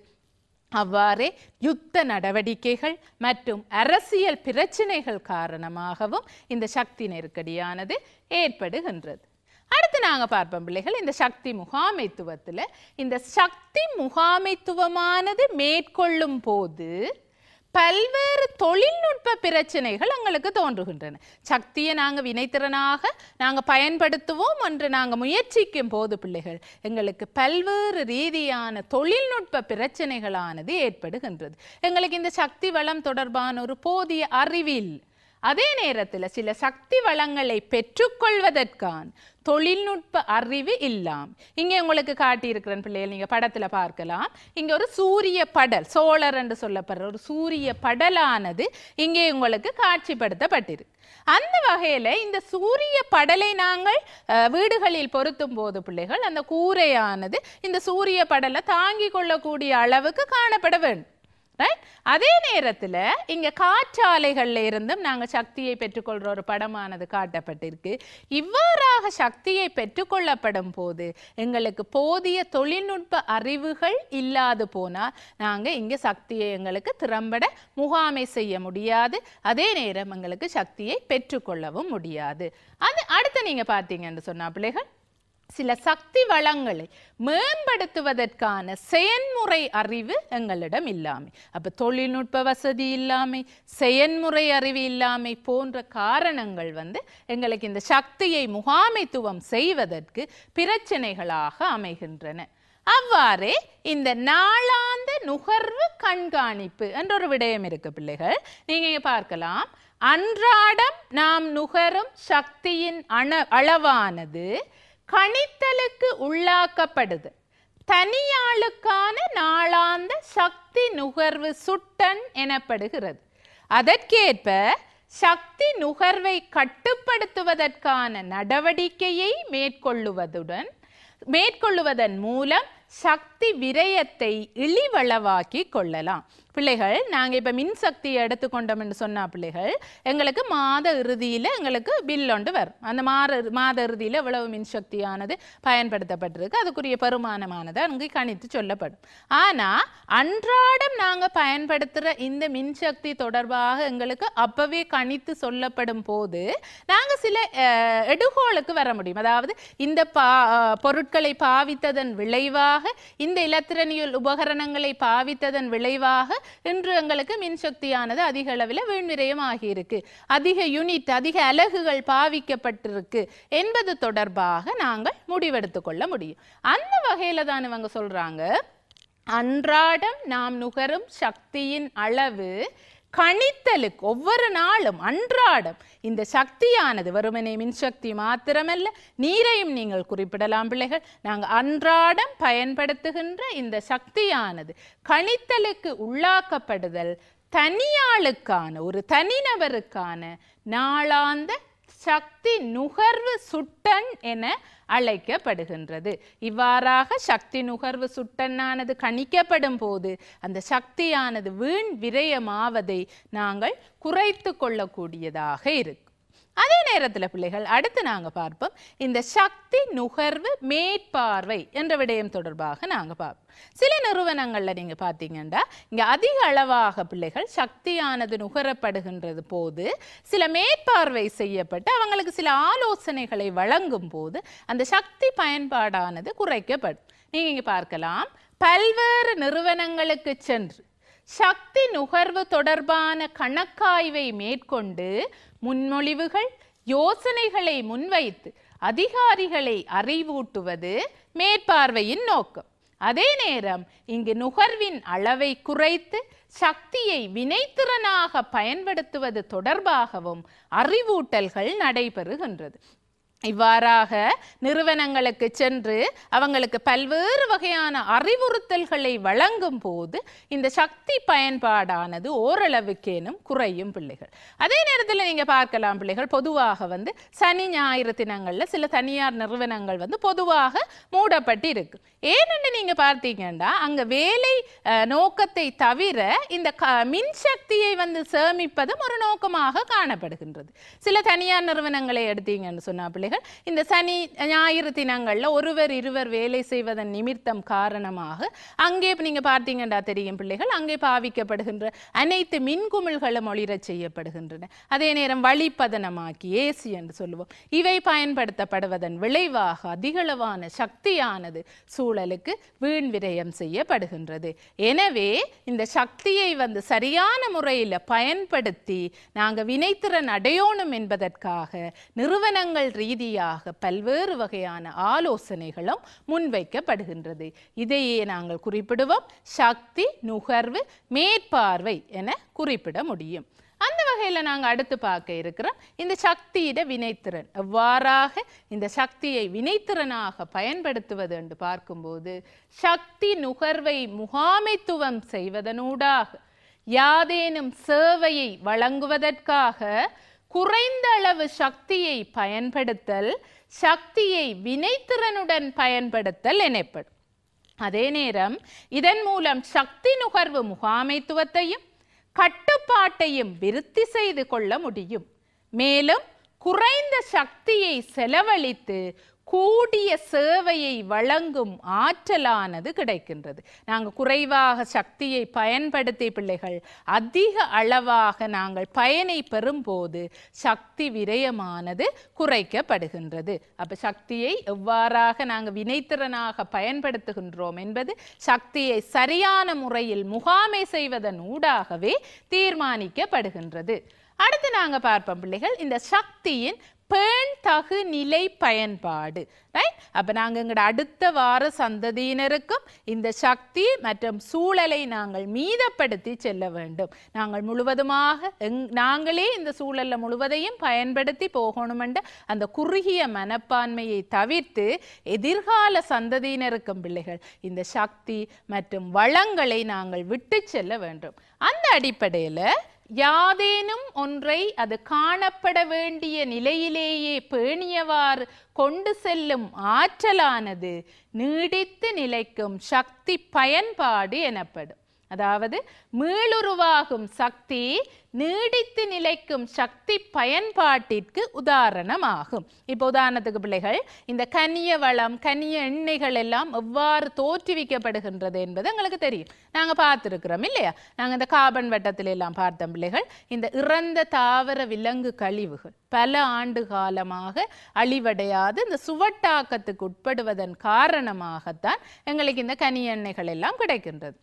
அவ்வாறே யுத்த நடவடிக்கைகள் மற்றும் அரசியல் பிரச்சினைகள் காரணமாகவும் இந்த சக்தி நெருக்கடியானது ஏற்படுகின்றது அடுத்து நாங்கள் பார்ப்போம் பிள்ளைகள் இந்த சக்தி முகாமைத்துவத்தில் இந்த சக்தி முகாமைத்துவமானது மேற்கொள்ளும் போது பல்வேறு தொழில்நுட்ப பிரச்சனைகள் எங்களுக்கு தோன்றுகின்றன சக்தியை நாங்கள் வினைத்திறனாக நாங்கள் பயன்படுத்துவோம் என்று நாங்கள் முயற்சிக்கும் போது பிள்ளைகள் எங்களுக்கு பல்வேறு ரீதியான தொழில்நுட்ப பிரச்சனைகளானது ஏற்படுகின்றது எங்களுக்கு இந்த சக்தி வளம் தொடர்பான ஒரு போதிய அறிவில் அதே நேரத்தில் சில சக்தி வளங்களை பெற்றுக்கொள்வதற்கான தொழில்நுட்ப அறிவு இல்லாம் இங்கே உங்களுக்கு காட்டியிருக்கிறேன் பிள்ளைகள் நீங்கள் படத்தில் பார்க்கலாம் இங்கே ஒரு சூரிய படல் சோழர் என்று சொல்லப்படுற ஒரு சூரிய படலானது இங்கே உங்களுக்கு காட்சிப்படுத்தப்பட்டிருக்கு அந்த வகையில் இந்த சூரிய படலை நாங்கள் வீடுகளில் பொருத்தும் போது பிள்ளைகள் அந்த கூரையானது இந்த சூரிய படலை தாங்கி கொள்ளக்கூடிய அளவுக்கு காணப்பட வேண்டும் ரைட் அதே நேரத்தில் இங்கே காற்றாலைகளில் இருந்தும் நாங்கள் சக்தியை பெற்றுக்கொள்கிற ஒரு படமானது காட்டப்பட்டிருக்கு இவ்வாறாக சக்தியை பெற்றுக்கொள்ளப்படும் போது எங்களுக்கு போதிய தொழில்நுட்ப அறிவுகள் இல்லாது போனால் நாங்கள் இங்கே சக்தியை எங்களுக்கு திறம்பட முகாமை செய்ய முடியாது அதே நேரம் எங்களுக்கு சக்தியை பெற்றுக்கொள்ளவும் முடியாது அது அடுத்து நீங்கள் பார்த்தீங்கன்னு சொன்னா பிள்ளைகள் சில சக்தி வளங்களை மேம்படுத்துவதற்கான செயன்முறை அறிவு எங்களிடம் இல்லாமை அப்போ தொழில்நுட்ப வசதி இல்லாமை செயன்முறை அறிவு இல்லாமை போன்ற காரணங்கள் வந்து எங்களுக்கு இந்த சக்தியை முகாமைத்துவம் செய்வதற்கு பிரச்சனைகளாக அமைகின்றன அவ்வாறே இந்த நாளாந்த நுகர்வு கண்காணிப்பு என்ற ஒரு விடயம் இருக்கு பிள்ளைகள் நீங்கள் பார்க்கலாம் அன்றாடம் நாம் நுகரும் சக்தியின் அளவானது கணித்தலுக்கு உள்ளாக்கப்படுது தனியாளுக்கான நாளாந்த சக்தி நுகர்வு சுட்டன் எனப்படுகிறது அதற்கேற்ப சக்தி நுகர்வை கட்டுப்படுத்துவதற்கான நடவடிக்கையை மேற்கொள்ளுவதுடன் மேற்கொள்ளுவதன் மூலம் சக்தி விரயத்தை இழிவளவாக்கி கொள்ளலாம் பிள்ளைகள் நாங்கள் இப்போ எடுத்துக்கொண்டோம் என்று சொன்னால் பிள்ளைகள் எங்களுக்கு மாத இறுதியில் எங்களுக்கு பில் ஒன்று வரும் அந்த மாத மாத இறுதியில் எவ்வளவு மின்சக்தியானது பயன்படுத்தப்பட்டிருக்கு அதுக்குரிய பெருமானமானது அங்கே கணித்து சொல்லப்படும் ஆனால் அன்றாடம் நாங்கள் பயன்படுத்துகிற இந்த மின்சக்தி தொடர்பாக எங்களுக்கு அப்போவே கணித்து சொல்லப்படும் போது நாங்கள் சில எடுகோளுக்கு வர முடியும் அதாவது இந்த பா பொருட்களை பாவித்ததன் விளைவாக இந்த இலத்திரனியல் உபகரணங்களை பாவித்ததன் விளைவாக இன்று எங்களுக்கு மின்சக்தியானது அதிக அளவில் வீண்விரயம் ஆகியிருக்கு அதிக யூனிட் அதிக அலகுகள் பாவிக்கப்பட்டிருக்கு என்பது தொடர்பாக நாங்கள் முடிவெடுத்து கொள்ள முடியும் அந்த வகையில் தான் இவங்க சொல்கிறாங்க அன்றாடம் நாம் நுகரும் சக்தியின் அளவு கணித்தலுக்கு ஒவ்வொரு நாளும் அன்றாடம் இந்த சக்தியானது வறுமனை மின்சக்தி மாத்திரமல்ல நீரையும் நீங்கள் குறிப்பிடலாம் பிள்ளைகள் நாங்கள் அன்றாடம் பயன்படுத்துகின்ற இந்த சக்தியானது கணித்தலுக்கு உள்ளாக்கப்படுதல் தனியாளுக்கான ஒரு தனிநபருக்கான நாளாந்த சக்தி நுகர்வு சுட்டன் என அழைக்கப்படுகின்றது இவ்வாறாக சக்தி நுகர்வு சுட்டனானது கணிக்கப்படும் போது அந்த சக்தியானது வீண் விரயமாவதை நாங்கள் குறைத்து கொள்ளக்கூடியதாக இருக்கும் அதே நேரத்தில் பிள்ளைகள் அடுத்து நாங்கள் பார்ப்போம் இந்த சக்தி நுகர்வு மேற்பார்வை என்ற விடயம் தொடர்பாக நாங்கள் பார்ப்போம் சில நிறுவனங்களில் நீங்கள் பார்த்தீங்கன்னா இங்கே அதிக அளவாக பிள்ளைகள் சக்தியானது நுகரப்படுகின்றது போது சில மேற்பார்வை செய்யப்பட்டு அவங்களுக்கு சில ஆலோசனைகளை வழங்கும் போது அந்த சக்தி பயன்பாடானது குறைக்கப்படும் நீங்கள் இங்கே பார்க்கலாம் பல்வேறு நிறுவனங்களுக்கு சென்று சக்தி நுகர்வு தொடர்பான கணக்காய்வை மேற்கொண்டு முன்மொழிவுகள் யோசனைகளை முன்வைத்து அதிகாரிகளை அறிவூட்டுவது மேற்பார்வையின் நோக்கம் அதே நேரம் இங்கு நுகர்வின் அளவை குறைத்து சக்தியை வினைத்திறனாக பயன்படுத்துவது தொடர்பாகவும் அறிவூட்டல்கள் நடைபெறுகின்றது இவ்வாறாக நிறுவனங்களுக்கு சென்று அவங்களுக்கு பல்வேறு வகையான அறிவுறுத்தல்களை வழங்கும் போது இந்த சக்தி பயன்பாடானது ஓரளவுக்கேனும் குறையும் பிள்ளைகள் அதே நேரத்தில் நீங்கள் பார்க்கலாம் பிள்ளைகள் பொதுவாக வந்து சனி ஞாயிறு தினங்களில் சில தனியார் நிறுவனங்கள் வந்து பொதுவாக மூடப்பட்டு இருக்கு ஏனென்று நீங்கள் பார்த்தீங்கன்னா அங்கே வேலை நோக்கத்தை தவிர இந்த க மின்சக்தியை வந்து சேமிப்பதும் ஒரு நோக்கமாக காணப்படுகின்றது சில தனியார் நிறுவனங்களை எடுத்தீங்கன்னு சொன்னால் பிள்ளைகள் சொல்கிறார்கள் இந்த சனி ஞாயிறு தினங்களில் ஒருவர் இருவர் வேலை செய்வதன் நிமித்தம் காரணமாக அங்கே நீங்கள் பார்த்தீங்கன்னா தெரியும் பிள்ளைகள் அங்கே பாவிக்கப்படுகின்ற அனைத்து மின்குமிழ்களும் ஒளிரச் செய்யப்படுகின்றன அதே நேரம் வழிப்பதனமாக்கி ஏசி என்று சொல்லுவோம் இவை பயன்படுத்தப்படுவதன் விளைவாக அதிகளவான சக்தியானது சூழலுக்கு வீண் விரயம் செய்யப்படுகின்றது எனவே இந்த சக்தியை வந்து சரியான முறையில் பயன்படுத்தி நாங்கள் வினைத்திறன் அடையோணும் என்பதற்காக நிறுவனங்கள் ரீ ரீதியாக பல்வேறு வகையான ஆலோசனைகளும் முன்வைக்கப்படுகின்றது இதையே நாங்கள் குறிப்பிடுவோம் சக்தி நுகர்வு மேற்பார்வை என குறிப்பிட முடியும் அந்த வகையில் நாங்கள் அடுத்து பார்க்க இருக்கிறோம் இந்த சக்தியிட வினைத்திறன் எவ்வாறாக இந்த சக்தியை வினைத்திறனாக பயன்படுத்துவது என்று பார்க்கும்போது சக்தி நுகர்வை முகாமைத்துவம் செய்வதனூடாக யாதேனும் சேவையை வழங்குவதற்காக குறைந்த அளவு சக்தியை பயன்படுத்தல் சக்தியை வினைத்திறனுடன் பயன்படுத்தல் எனப்படும் அதே நேரம் இதன் மூலம் சக்தி நுகர்வு முகாமைத்துவத்தையும் கட்டுப்பாட்டையும் விருத்தி செய்து கொள்ள முடியும் மேலும் குறைந்த சக்தியை செலவழித்து கூடிய சேவையை வழங்கும் ஆற்றலானது கிடைக்கின்றது நாங்கள் குறைவாக சக்தியை பயன்படுத்திய பிள்ளைகள் அதிக அளவாக நாங்கள் பயனை பெறும்போது சக்தி விரயமானது குறைக்கப்படுகின்றது அப்போ சக்தியை எவ்வாறாக நாங்கள் வினைத்திறனாக பயன்படுத்துகின்றோம் என்பது சக்தியை சரியான முறையில் முகாமை செய்வதன் ஊடாகவே தீர்மானிக்கப்படுகின்றது அடுத்து நாங்கள் பார்ப்போம் பிள்ளைகள் இந்த சக்தியின் பேண்தகு நிலை பயன்பாடு ரைட் அப்போ நாங்கள் எங்களோட அடுத்த வார சந்ததியினருக்கும் இந்த சக்தி மற்றும் சூழலை நாங்கள் மீதப்படுத்தி செல்ல வேண்டும் நாங்கள் முழுவதுமாக எங் நாங்களே இந்த சூழலில் முழுவதையும் பயன்படுத்தி போகணுமென்ற அந்த குறுகிய மனப்பான்மையை தவிர்த்து எதிர்கால சந்ததியினருக்கும் பிள்ளைகள் இந்த சக்தி மற்றும் வளங்களை நாங்கள் விட்டு செல்ல வேண்டும் அந்த அடிப்படையில் யாதேனும் ஒன்றை அது காணப்பட வேண்டிய நிலையிலேயே பேணியவாறு கொண்டு செல்லும் ஆற்றலானது நீடித்து நிலைக்கும் சக்தி பயன்பாடு எனப்படும் அதாவது மீளுருவாகும் சக்தி நீடித்து நிலைக்கும் சக்தி பயன்பாட்டிற்கு உதாரணமாகும் இப்போ உதாரணத்துக்கு பிள்ளைகள் இந்த கனிய வளம் கனிய எண்ணெய்கள் எல்லாம் எவ்வாறு தோற்றுவிக்கப்படுகின்றது என்பது எங்களுக்கு தெரியும் நாங்கள் பார்த்துருக்கிறோம் இல்லையா நாங்கள் இந்த காபன் வட்டத்தில் எல்லாம் பார்த்த பிள்ளைகள் இந்த இறந்த தாவர விலங்கு கழிவுகள் பல ஆண்டு காலமாக அழிவடையாது இந்த சுவட்டாக்கத்துக்கு உட்படுவதன் காரணமாகத்தான் எங்களுக்கு இந்த கனி எண்ணெய்கள் எல்லாம் கிடைக்கின்றது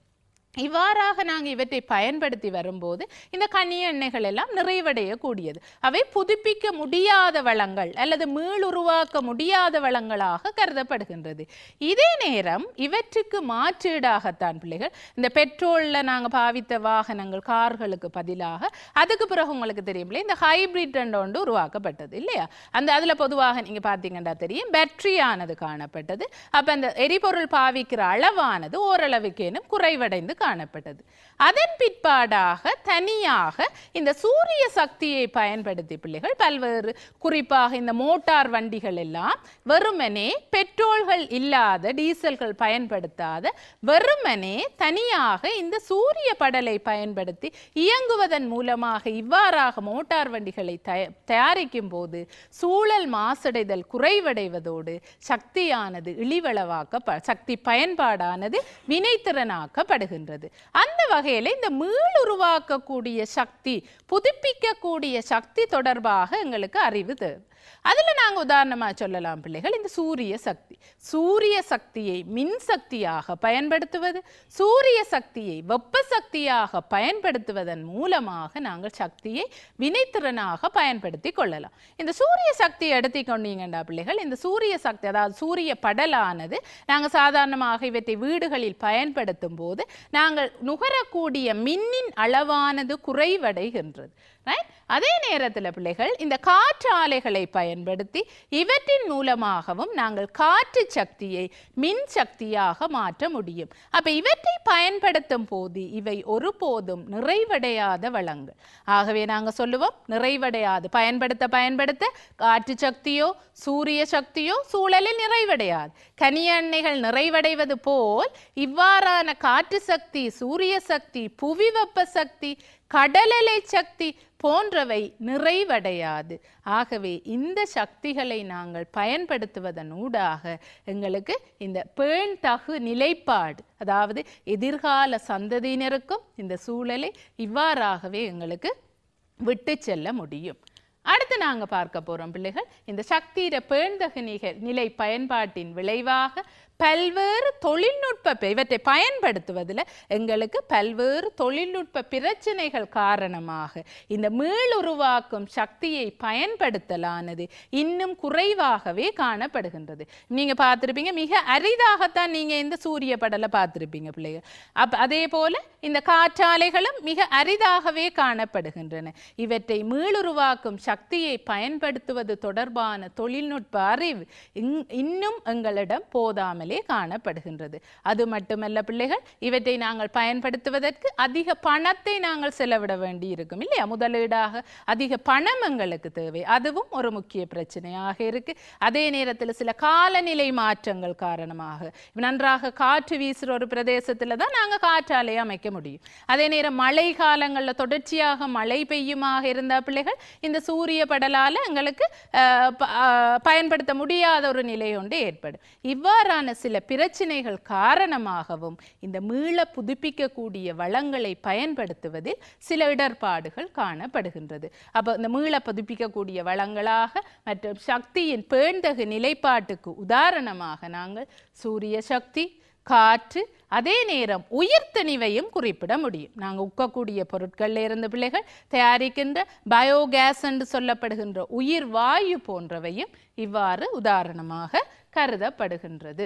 இவ்வாறாக நாங்கள் இவற்றை பயன்படுத்தி வரும்போது இந்த கனி எண்ணெய்கள் எல்லாம் நிறைவடையக்கூடியது அவை புதுப்பிக்க முடியாத வளங்கள் அல்லது மீளுருவாக்க முடியாத வளங்களாக கருதப்படுகின்றது இதே நேரம் இவற்றுக்கு மாற்றீடாகத்தான் பிள்ளைகள் இந்த பெட்ரோலில் நாங்கள் பாவித்த வாகனங்கள் கார்களுக்கு பதிலாக அதுக்கு பிறகு உங்களுக்கு தெரியும் இந்த ஹைபிரிட் ஒன்று உருவாக்கப்பட்டது இல்லையா அந்த அதில் பொதுவாக நீங்கள் பார்த்தீங்கன்னா தெரியும் பேட்டரியானது காணப்பட்டது அப்போ அந்த எரிபொருள் பாவிக்கிற அளவானது ஓரளவுக்கேனும் குறைவடைந்து காணப்பட்டது அதன் பிற்பாடாக தனியாக இந்த சூரிய சக்தியை பயன்படுத்தி பிள்ளைகள் பல்வேறு குறிப்பாக இந்த மோட்டார் வண்டிகள் எல்லாம் வெறுமனே பெட்ரோல்கள் இல்லாத டீசல்கள் பயன்படுத்தாத வெறுமனே தனியாக இந்த சூரிய படலை பயன்படுத்தி இயங்குவதன் மூலமாக இவ்வாறாக மோட்டார் வண்டிகளை தயாரிக்கும் போது சூழல் மாசடைதல் குறைவடைவதோடு சக்தியானது இழிவளவாக்க சக்தி பயன்பாடானது வினைத்திறனாக்கப்படுகின்றது அந்த வகை வகையில் இந்த மீள் உருவாக்கக்கூடிய சக்தி புதுப்பிக்கக்கூடிய சக்தி தொடர்பாக எங்களுக்கு அறிவு தேவை அதில் நாங்கள் உதாரணமாக சொல்லலாம் பிள்ளைகள் இந்த சூரிய சக்தி சூரிய சக்தியை மின்சக்தியாக பயன்படுத்துவது சூரிய சக்தியை வெப்ப சக்தியாக பயன்படுத்துவதன் மூலமாக நாங்கள் சக்தியை வினைத்திறனாக பயன்படுத்தி கொள்ளலாம் இந்த சூரிய சக்தியை எடுத்துக்கொண்டீங்கண்டா பிள்ளைகள் இந்த சூரிய சக்தி அதாவது சூரிய படலானது நாங்கள் சாதாரணமாக இவற்றை வீடுகளில் பயன்படுத்தும் போது நாங்கள் நுகரக்கூடிய மின்னின் அளவானது குறைவடைகின்றது அதே நேரத்தில் பிள்ளைகள் இந்த காற்று ஆலைகளை பயன்படுத்தி இவற்றின் மூலமாகவும் நாங்கள் காற்று சக்தியை மின் சக்தியாக மாற்ற முடியும் அப்ப இவற்றை பயன்படுத்தும் போது இவை ஒருபோதும் நிறைவடையாத வளங்கள் ஆகவே நாங்கள் சொல்லுவோம் நிறைவடையாது பயன்படுத்த பயன்படுத்த காற்று சக்தியோ சூரிய சக்தியோ சூழலில் நிறைவடையாது கனிய எண்ணெய்கள் நிறைவடைவது போல் இவ்வாறான காற்று சக்தி சூரிய சக்தி புவி வெப்ப சக்தி கடலலை சக்தி போன்றவை நிறைவடையாது ஆகவே இந்த சக்திகளை நாங்கள் பயன்படுத்துவதன் ஊடாக எங்களுக்கு இந்த பேண்தகு நிலைப்பாடு அதாவது எதிர்கால சந்ததியினருக்கும் இந்த சூழலை இவ்வாறாகவே எங்களுக்கு விட்டு செல்ல முடியும் அடுத்து நாங்கள் பார்க்க போகிறோம் பிள்ளைகள் இந்த சக்தியிட பேண்தகு நிலை பயன்பாட்டின் விளைவாக பல்வேறு தொழில்நுட்ப இவற்றை பயன்படுத்துவதில் எங்களுக்கு பல்வேறு தொழில்நுட்ப பிரச்சனைகள் காரணமாக இந்த மீளுருவாக்கும் சக்தியை பயன்படுத்தலானது இன்னும் குறைவாகவே காணப்படுகின்றது நீங்கள் பார்த்துருப்பீங்க மிக அரிதாகத்தான் நீங்கள் இந்த சூரிய படலை பார்த்துருப்பீங்க பிள்ளைகள் அப் அதே போல் இந்த காற்றாலைகளும் மிக அரிதாகவே காணப்படுகின்றன இவற்றை மீளுருவாக்கும் சக்தியை பயன்படுத்துவது தொடர்பான தொழில்நுட்ப அறிவு இன்னும் எங்களிடம் போதாமல் நிலையிலே காணப்படுகின்றது அது மட்டுமல்ல பிள்ளைகள் இவற்றை நாங்கள் பயன்படுத்துவதற்கு அதிக பணத்தை நாங்கள் செலவிட வேண்டி இருக்கும் இல்லையா முதலீடாக அதிக பணம் எங்களுக்கு தேவை அதுவும் ஒரு முக்கிய பிரச்சனையாக இருக்கு அதே நேரத்தில் சில காலநிலை மாற்றங்கள் காரணமாக நன்றாக காற்று வீசுகிற ஒரு பிரதேசத்தில் தான் நாங்கள் காற்றாலை அமைக்க முடியும் அதே நேரம் மழை காலங்களில் தொடர்ச்சியாக மழை பெய்யுமாக இருந்த பிள்ளைகள் இந்த சூரிய படலால் எங்களுக்கு பயன்படுத்த முடியாத ஒரு நிலை ஒன்று ஏற்படும் இவ்வாறான சில பிரச்சினைகள் காரணமாகவும் இந்த மீள புதுப்பிக்கக்கூடிய வளங்களை பயன்படுத்துவதில் சில இடர்பாடுகள் காணப்படுகின்றது அப்போ இந்த மீள புதுப்பிக்கக்கூடிய வளங்களாக மற்றும் சக்தியின் பேண்தகு நிலைப்பாட்டுக்கு உதாரணமாக நாங்கள் சூரிய சக்தி காற்று அதே நேரம் உயிர்த்தணிவையும் குறிப்பிட முடியும் நாங்கள் உக்கக்கூடிய பொருட்களில் இருந்து பிள்ளைகள் தயாரிக்கின்ற பயோகேஸ் என்று சொல்லப்படுகின்ற உயிர் வாயு போன்றவையும் இவ்வாறு உதாரணமாக கருதப்படுகின்றது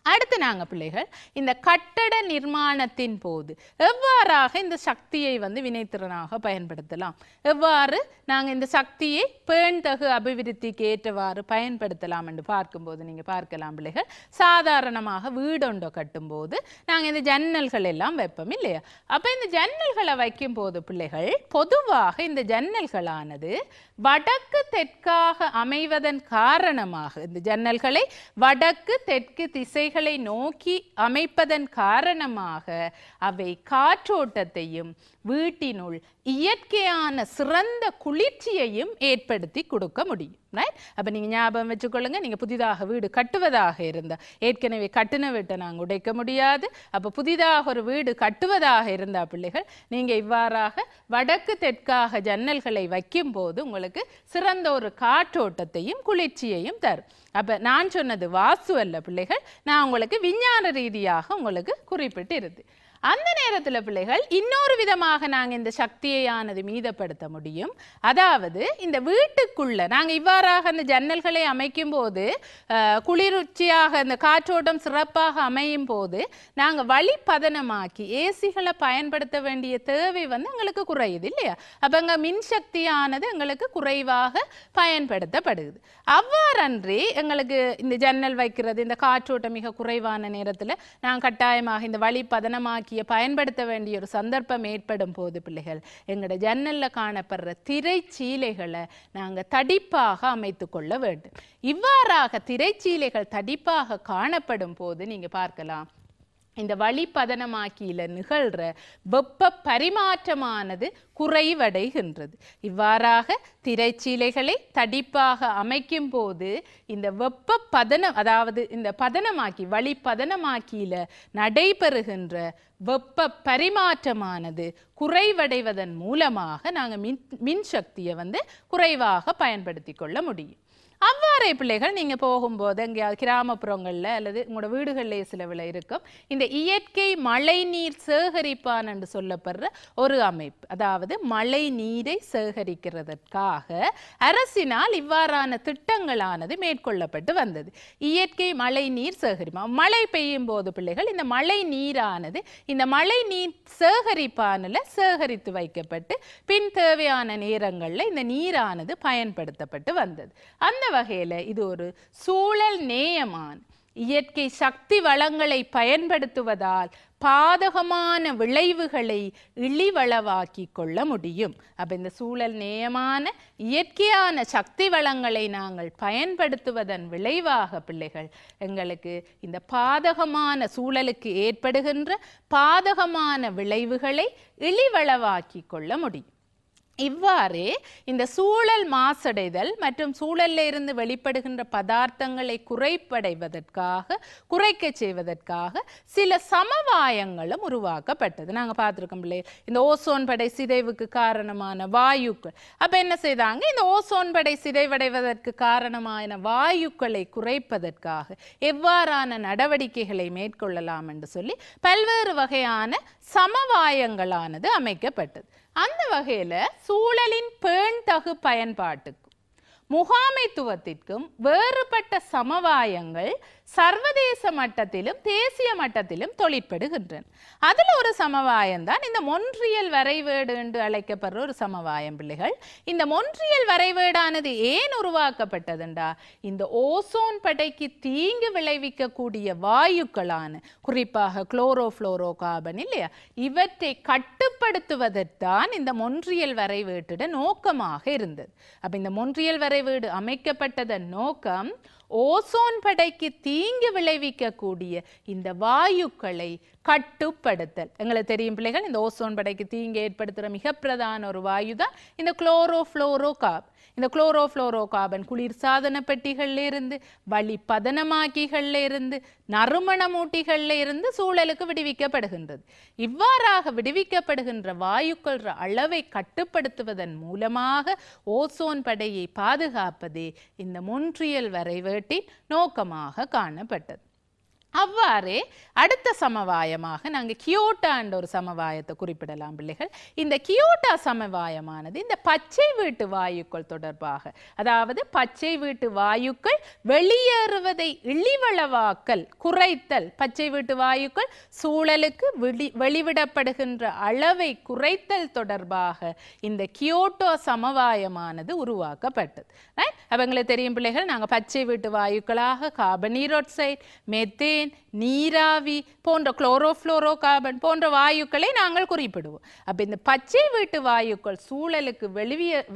அடுத்து நாங்கள் பிள்ளைகள் இந்த கட்டட நிர்மாணத்தின் போது எவ்வாறாக இந்த சக்தியை வந்து வினைத்திறனாக பயன்படுத்தலாம் எவ்வாறு நாங்கள் இந்த சக்தியை பேண்தகு அபிவிருத்திக்கு ஏற்றவாறு பயன்படுத்தலாம் என்று பார்க்கும்போது நீங்கள் பார்க்கலாம் பிள்ளைகள் சாதாரணமாக வீடொண்டோ கட்டும்போது நாங்கள் இந்த ஜன்னல்கள் எல்லாம் வைப்போம் இல்லையா அப்போ இந்த ஜன்னல்களை வைக்கும் போது பிள்ளைகள் பொதுவாக இந்த ஜன்னல்களானது வடக்கு தெற்காக அமைவதன் காரணமாக இந்த ஜன்னல்களை வடக்கு தெற்கு திசை அவைகளை நோக்கி அமைப்பதன் காரணமாக அவை காற்றோட்டத்தையும் வீட்டினுள் இயற்கையான சிறந்த குளிர்ச்சியையும் ஏற்படுத்தி கொடுக்க முடியும் ரைட் அப்போ நீங்கள் ஞாபகம் வச்சுக்கொள்ளுங்க நீங்கள் புதிதாக வீடு கட்டுவதாக இருந்தால் ஏற்கனவே கட்டின வீட்டை நாங்கள் உடைக்க முடியாது அப்போ புதிதாக ஒரு வீடு கட்டுவதாக இருந்தால் பிள்ளைகள் நீங்கள் இவ்வாறாக வடக்கு தெற்காக ஜன்னல்களை வைக்கும்போது உங்களுக்கு சிறந்த ஒரு காற்றோட்டத்தையும் குளிர்ச்சியையும் தரும் அப்போ நான் சொன்னது வாசு அல்ல பிள்ளைகள் நான் உங்களுக்கு விஞ்ஞான ரீதியாக உங்களுக்கு குறிப்பிட்டு இருந்தேன் அந்த நேரத்தில் பிள்ளைகள் இன்னொரு விதமாக நாங்கள் இந்த சக்தியையானது மீதப்படுத்த முடியும் அதாவது இந்த வீட்டுக்குள்ள நாங்கள் இவ்வாறாக அந்த ஜன்னல்களை அமைக்கும் போது குளிர்ச்சியாக இந்த காற்றோட்டம் சிறப்பாக அமையும் போது நாங்கள் வழிப்பதனமாக்கி ஏசிகளை பயன்படுத்த வேண்டிய தேவை வந்து எங்களுக்கு குறையுது இல்லையா அப்போ எங்கள் மின்சக்தியானது எங்களுக்கு குறைவாக பயன்படுத்தப்படுது அவ்வாறன்றி எங்களுக்கு இந்த ஜன்னல் வைக்கிறது இந்த காற்றோட்டம் மிக குறைவான நேரத்தில் நாங்கள் கட்டாயமாக இந்த வழிப்பதனமாக்கி ஆக்கிய பயன்படுத்த வேண்டிய ஒரு சந்தர்ப்பம் ஏற்படும் போது பிள்ளைகள் எங்களோட ஜன்னலில் காணப்படுற திரைச்சீலைகளை நாங்கள் தடிப்பாக அமைத்து கொள்ள வேண்டும் இவ்வாறாக திரைச்சீலைகள் தடிப்பாக காணப்படும் போது நீங்கள் பார்க்கலாம் இந்த வழிப்பதனமாக்கியில் நிகழ்கிற வெப்ப பரிமாற்றமானது குறைவடைகின்றது இவ்வாறாக திரைச்சீலைகளை தடிப்பாக அமைக்கும் போது இந்த வெப்ப பதனம் அதாவது இந்த பதனமாக்கி வழி பதனமாக்கியில் நடைபெறுகின்ற வெப்ப பரிமாற்றமானது குறைவடைவதன் மூலமாக நாங்கள் மின் மின்சக்தியை வந்து குறைவாக பயன்படுத்தி கொள்ள முடியும் அவ்வாறே பிள்ளைகள் நீங்கள் போகும்போது எங்கேயாவது கிராமப்புறங்களில் அல்லது உங்களோட வீடுகளிலே சிலவில் இருக்கும் இந்த இயற்கை மழை நீர் சேகரிப்பான் என்று சொல்லப்படுற ஒரு அமைப்பு அதாவது மழை நீரை சேகரிக்கிறதற்காக அரசினால் இவ்வாறான திட்டங்களானது மேற்கொள்ளப்பட்டு வந்தது இயற்கை மழை நீர் சேகரிப்பா மழை பெய்யும் போது பிள்ளைகள் இந்த மழை நீரானது இந்த மழை நீர் சேகரிப்பானில் சேகரித்து வைக்கப்பட்டு பின் தேவையான நேரங்களில் இந்த நீரானது பயன்படுத்தப்பட்டு வந்தது அந்த வகையில் இது ஒரு சூழல் நேயமான் இயற்கை சக்தி வளங்களை பயன்படுத்துவதால் பாதகமான விளைவுகளை இழிவளவாக்கி கொள்ள முடியும் அப்போ இந்த சூழல் நேயமான இயற்கையான சக்தி வளங்களை நாங்கள் பயன்படுத்துவதன் விளைவாக பிள்ளைகள் எங்களுக்கு இந்த பாதகமான சூழலுக்கு ஏற்படுகின்ற பாதகமான விளைவுகளை இழிவளவாக்கி கொள்ள முடியும் இவ்வாறு இந்த சூழல் மாசடைதல் மற்றும் சூழலில் இருந்து வெளிப்படுகின்ற பதார்த்தங்களை குறைப்படைவதற்காக குறைக்க செய்வதற்காக சில சமவாயங்களும் உருவாக்கப்பட்டது நாங்கள் பார்த்துருக்கோம் பிள்ளை இந்த ஓசோன் படை சிதைவுக்கு காரணமான வாயுக்கள் அப்போ என்ன செய்தாங்க இந்த ஓசோன் படை சிதைவடைவதற்கு காரணமான வாயுக்களை குறைப்பதற்காக எவ்வாறான நடவடிக்கைகளை மேற்கொள்ளலாம் என்று சொல்லி பல்வேறு வகையான சமவாயங்களானது அமைக்கப்பட்டது அந்த வகையில் சூழலின் பேண்தகு பயன்பாட்டுக்கும் முகாமைத்துவத்திற்கும் வேறுபட்ட சமவாயங்கள் சர்வதேச மட்டத்திலும் தேசிய மட்டத்திலும் தொழிற்படுகின்றன அதில் ஒரு சமவாயம் தான் இந்த மொன்றியல் வரைவேடு என்று அழைக்கப்படுற ஒரு சமவாயம் பிள்ளைகள் இந்த மொன்றியல் வரைவேடானது ஏன் உருவாக்கப்பட்டதுண்டா இந்த ஓசோன் படைக்கு தீங்கு விளைவிக்கக்கூடிய வாயுக்களான குறிப்பாக குளோரோ புளோரோ கார்பன் இல்லையா இவற்றை கட்டுப்படுத்துவதற்கான் இந்த மொன்றியல் வரைவேட்டுட நோக்கமாக இருந்தது அப்போ இந்த மொன்றியல் வரைவேடு அமைக்கப்பட்டதன் நோக்கம் ஓசோன் படைக்கு தீங்கு விளைவிக்கக்கூடிய இந்த வாயுக்களை கட்டுப்படுத்தல் எங்களை தெரியும் பிள்ளைகள் இந்த ஓசோன் படைக்கு தீங்கு ஏற்படுத்துகிற மிக பிரதான ஒரு வாயு தான் இந்த குளோரோ ஃப்ளோரோ காப் இந்த குளோரோ ஃப்ளோரோ கார்பன் குளிர்சாதன பெட்டிகள்ல இருந்து வழி பதனமாக்கிகள்ல இருந்து நறுமணமூட்டிகள்ல இருந்து சூழலுக்கு விடுவிக்கப்படுகின்றது இவ்வாறாக விடுவிக்கப்படுகின்ற வாயுக்கள் அளவை கட்டுப்படுத்துவதன் மூலமாக ஓசோன் படையை பாதுகாப்பதே இந்த மொன்றியல் வரைவேட்டின் நோக்கமாக காணப்பட்டது அவ்வாறே அடுத்த சமவாயமாக நாங்கள் கியோட்டா ஒரு சமவாயத்தை குறிப்பிடலாம் பிள்ளைகள் இந்த கியோட்டா சமவாயமானது இந்த பச்சை வீட்டு வாயுக்கள் தொடர்பாக அதாவது பச்சை வீட்டு வாயுக்கள் வெளியேறுவதை இழிவளவாக்கல் குறைத்தல் பச்சை வீட்டு வாயுக்கள் சூழலுக்கு வெளி வெளிவிடப்படுகின்ற அளவை குறைத்தல் தொடர்பாக இந்த கியோட்டோ சமவாயமானது உருவாக்கப்பட்டது அவங்களுக்கு தெரியும் பிள்ளைகள் நாங்கள் பச்சை வீட்டு வாயுக்களாக கார்பன் ஈரோக்சைட் மெத்தே மீத்தேன் நீராவி போன்ற குளோரோஃப்ளோரோ கார்பன் போன்ற வாயுக்களை நாங்கள் குறிப்பிடுவோம் அப்போ இந்த பச்சை வீட்டு வாயுக்கள் சூழலுக்கு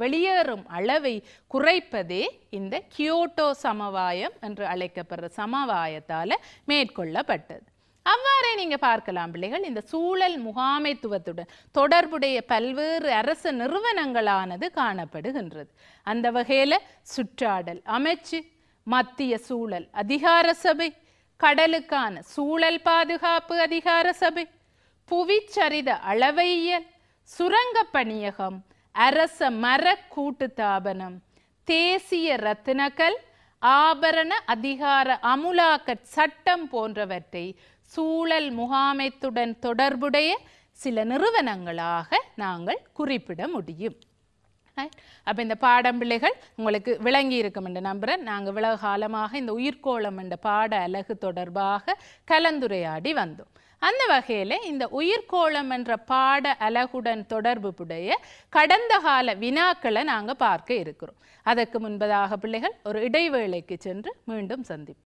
வெளியேறும் அளவை குறைப்பதே இந்த கியோட்டோ சமவாயம் என்று அழைக்கப்படுற சமவாயத்தால் மேற்கொள்ளப்பட்டது அவ்வாறே நீங்கள் பார்க்கலாம் பிள்ளைகள் இந்த சூழல் முகாமைத்துவத்துடன் தொடர்புடைய பல்வேறு அரசு நிறுவனங்களானது காணப்படுகின்றது அந்த வகையில் சுற்றாடல் அமைச்சு மத்திய சூழல் அதிகார சபை கடலுக்கான சூழல் பாதுகாப்பு அதிகார சபை புவிச்சரித அளவையியல் சுரங்க பணியகம் அரச மர கூட்டுத்தாபனம் தேசிய ரத்தினக்கல் ஆபரண அதிகார அமுலாக்க சட்டம் போன்றவற்றை சூழல் முகாமைத்துடன் தொடர்புடைய சில நிறுவனங்களாக நாங்கள் குறிப்பிட முடியும் அப்போ இந்த பாடம் பிள்ளைகள் உங்களுக்கு விளங்கி இருக்கும் என்று நம்புகிறேன் நாங்கள் விலக காலமாக இந்த உயிர்கோளம் என்ற பாட அழகு தொடர்பாக கலந்துரையாடி வந்தோம் அந்த வகையில் இந்த உயிர்கோளம் என்ற பாட அலகுடன் தொடர்புடைய கடந்த கால வினாக்களை நாங்கள் பார்க்க இருக்கிறோம் அதற்கு முன்பதாக பிள்ளைகள் ஒரு இடைவேளைக்கு சென்று மீண்டும் சந்திப்போம்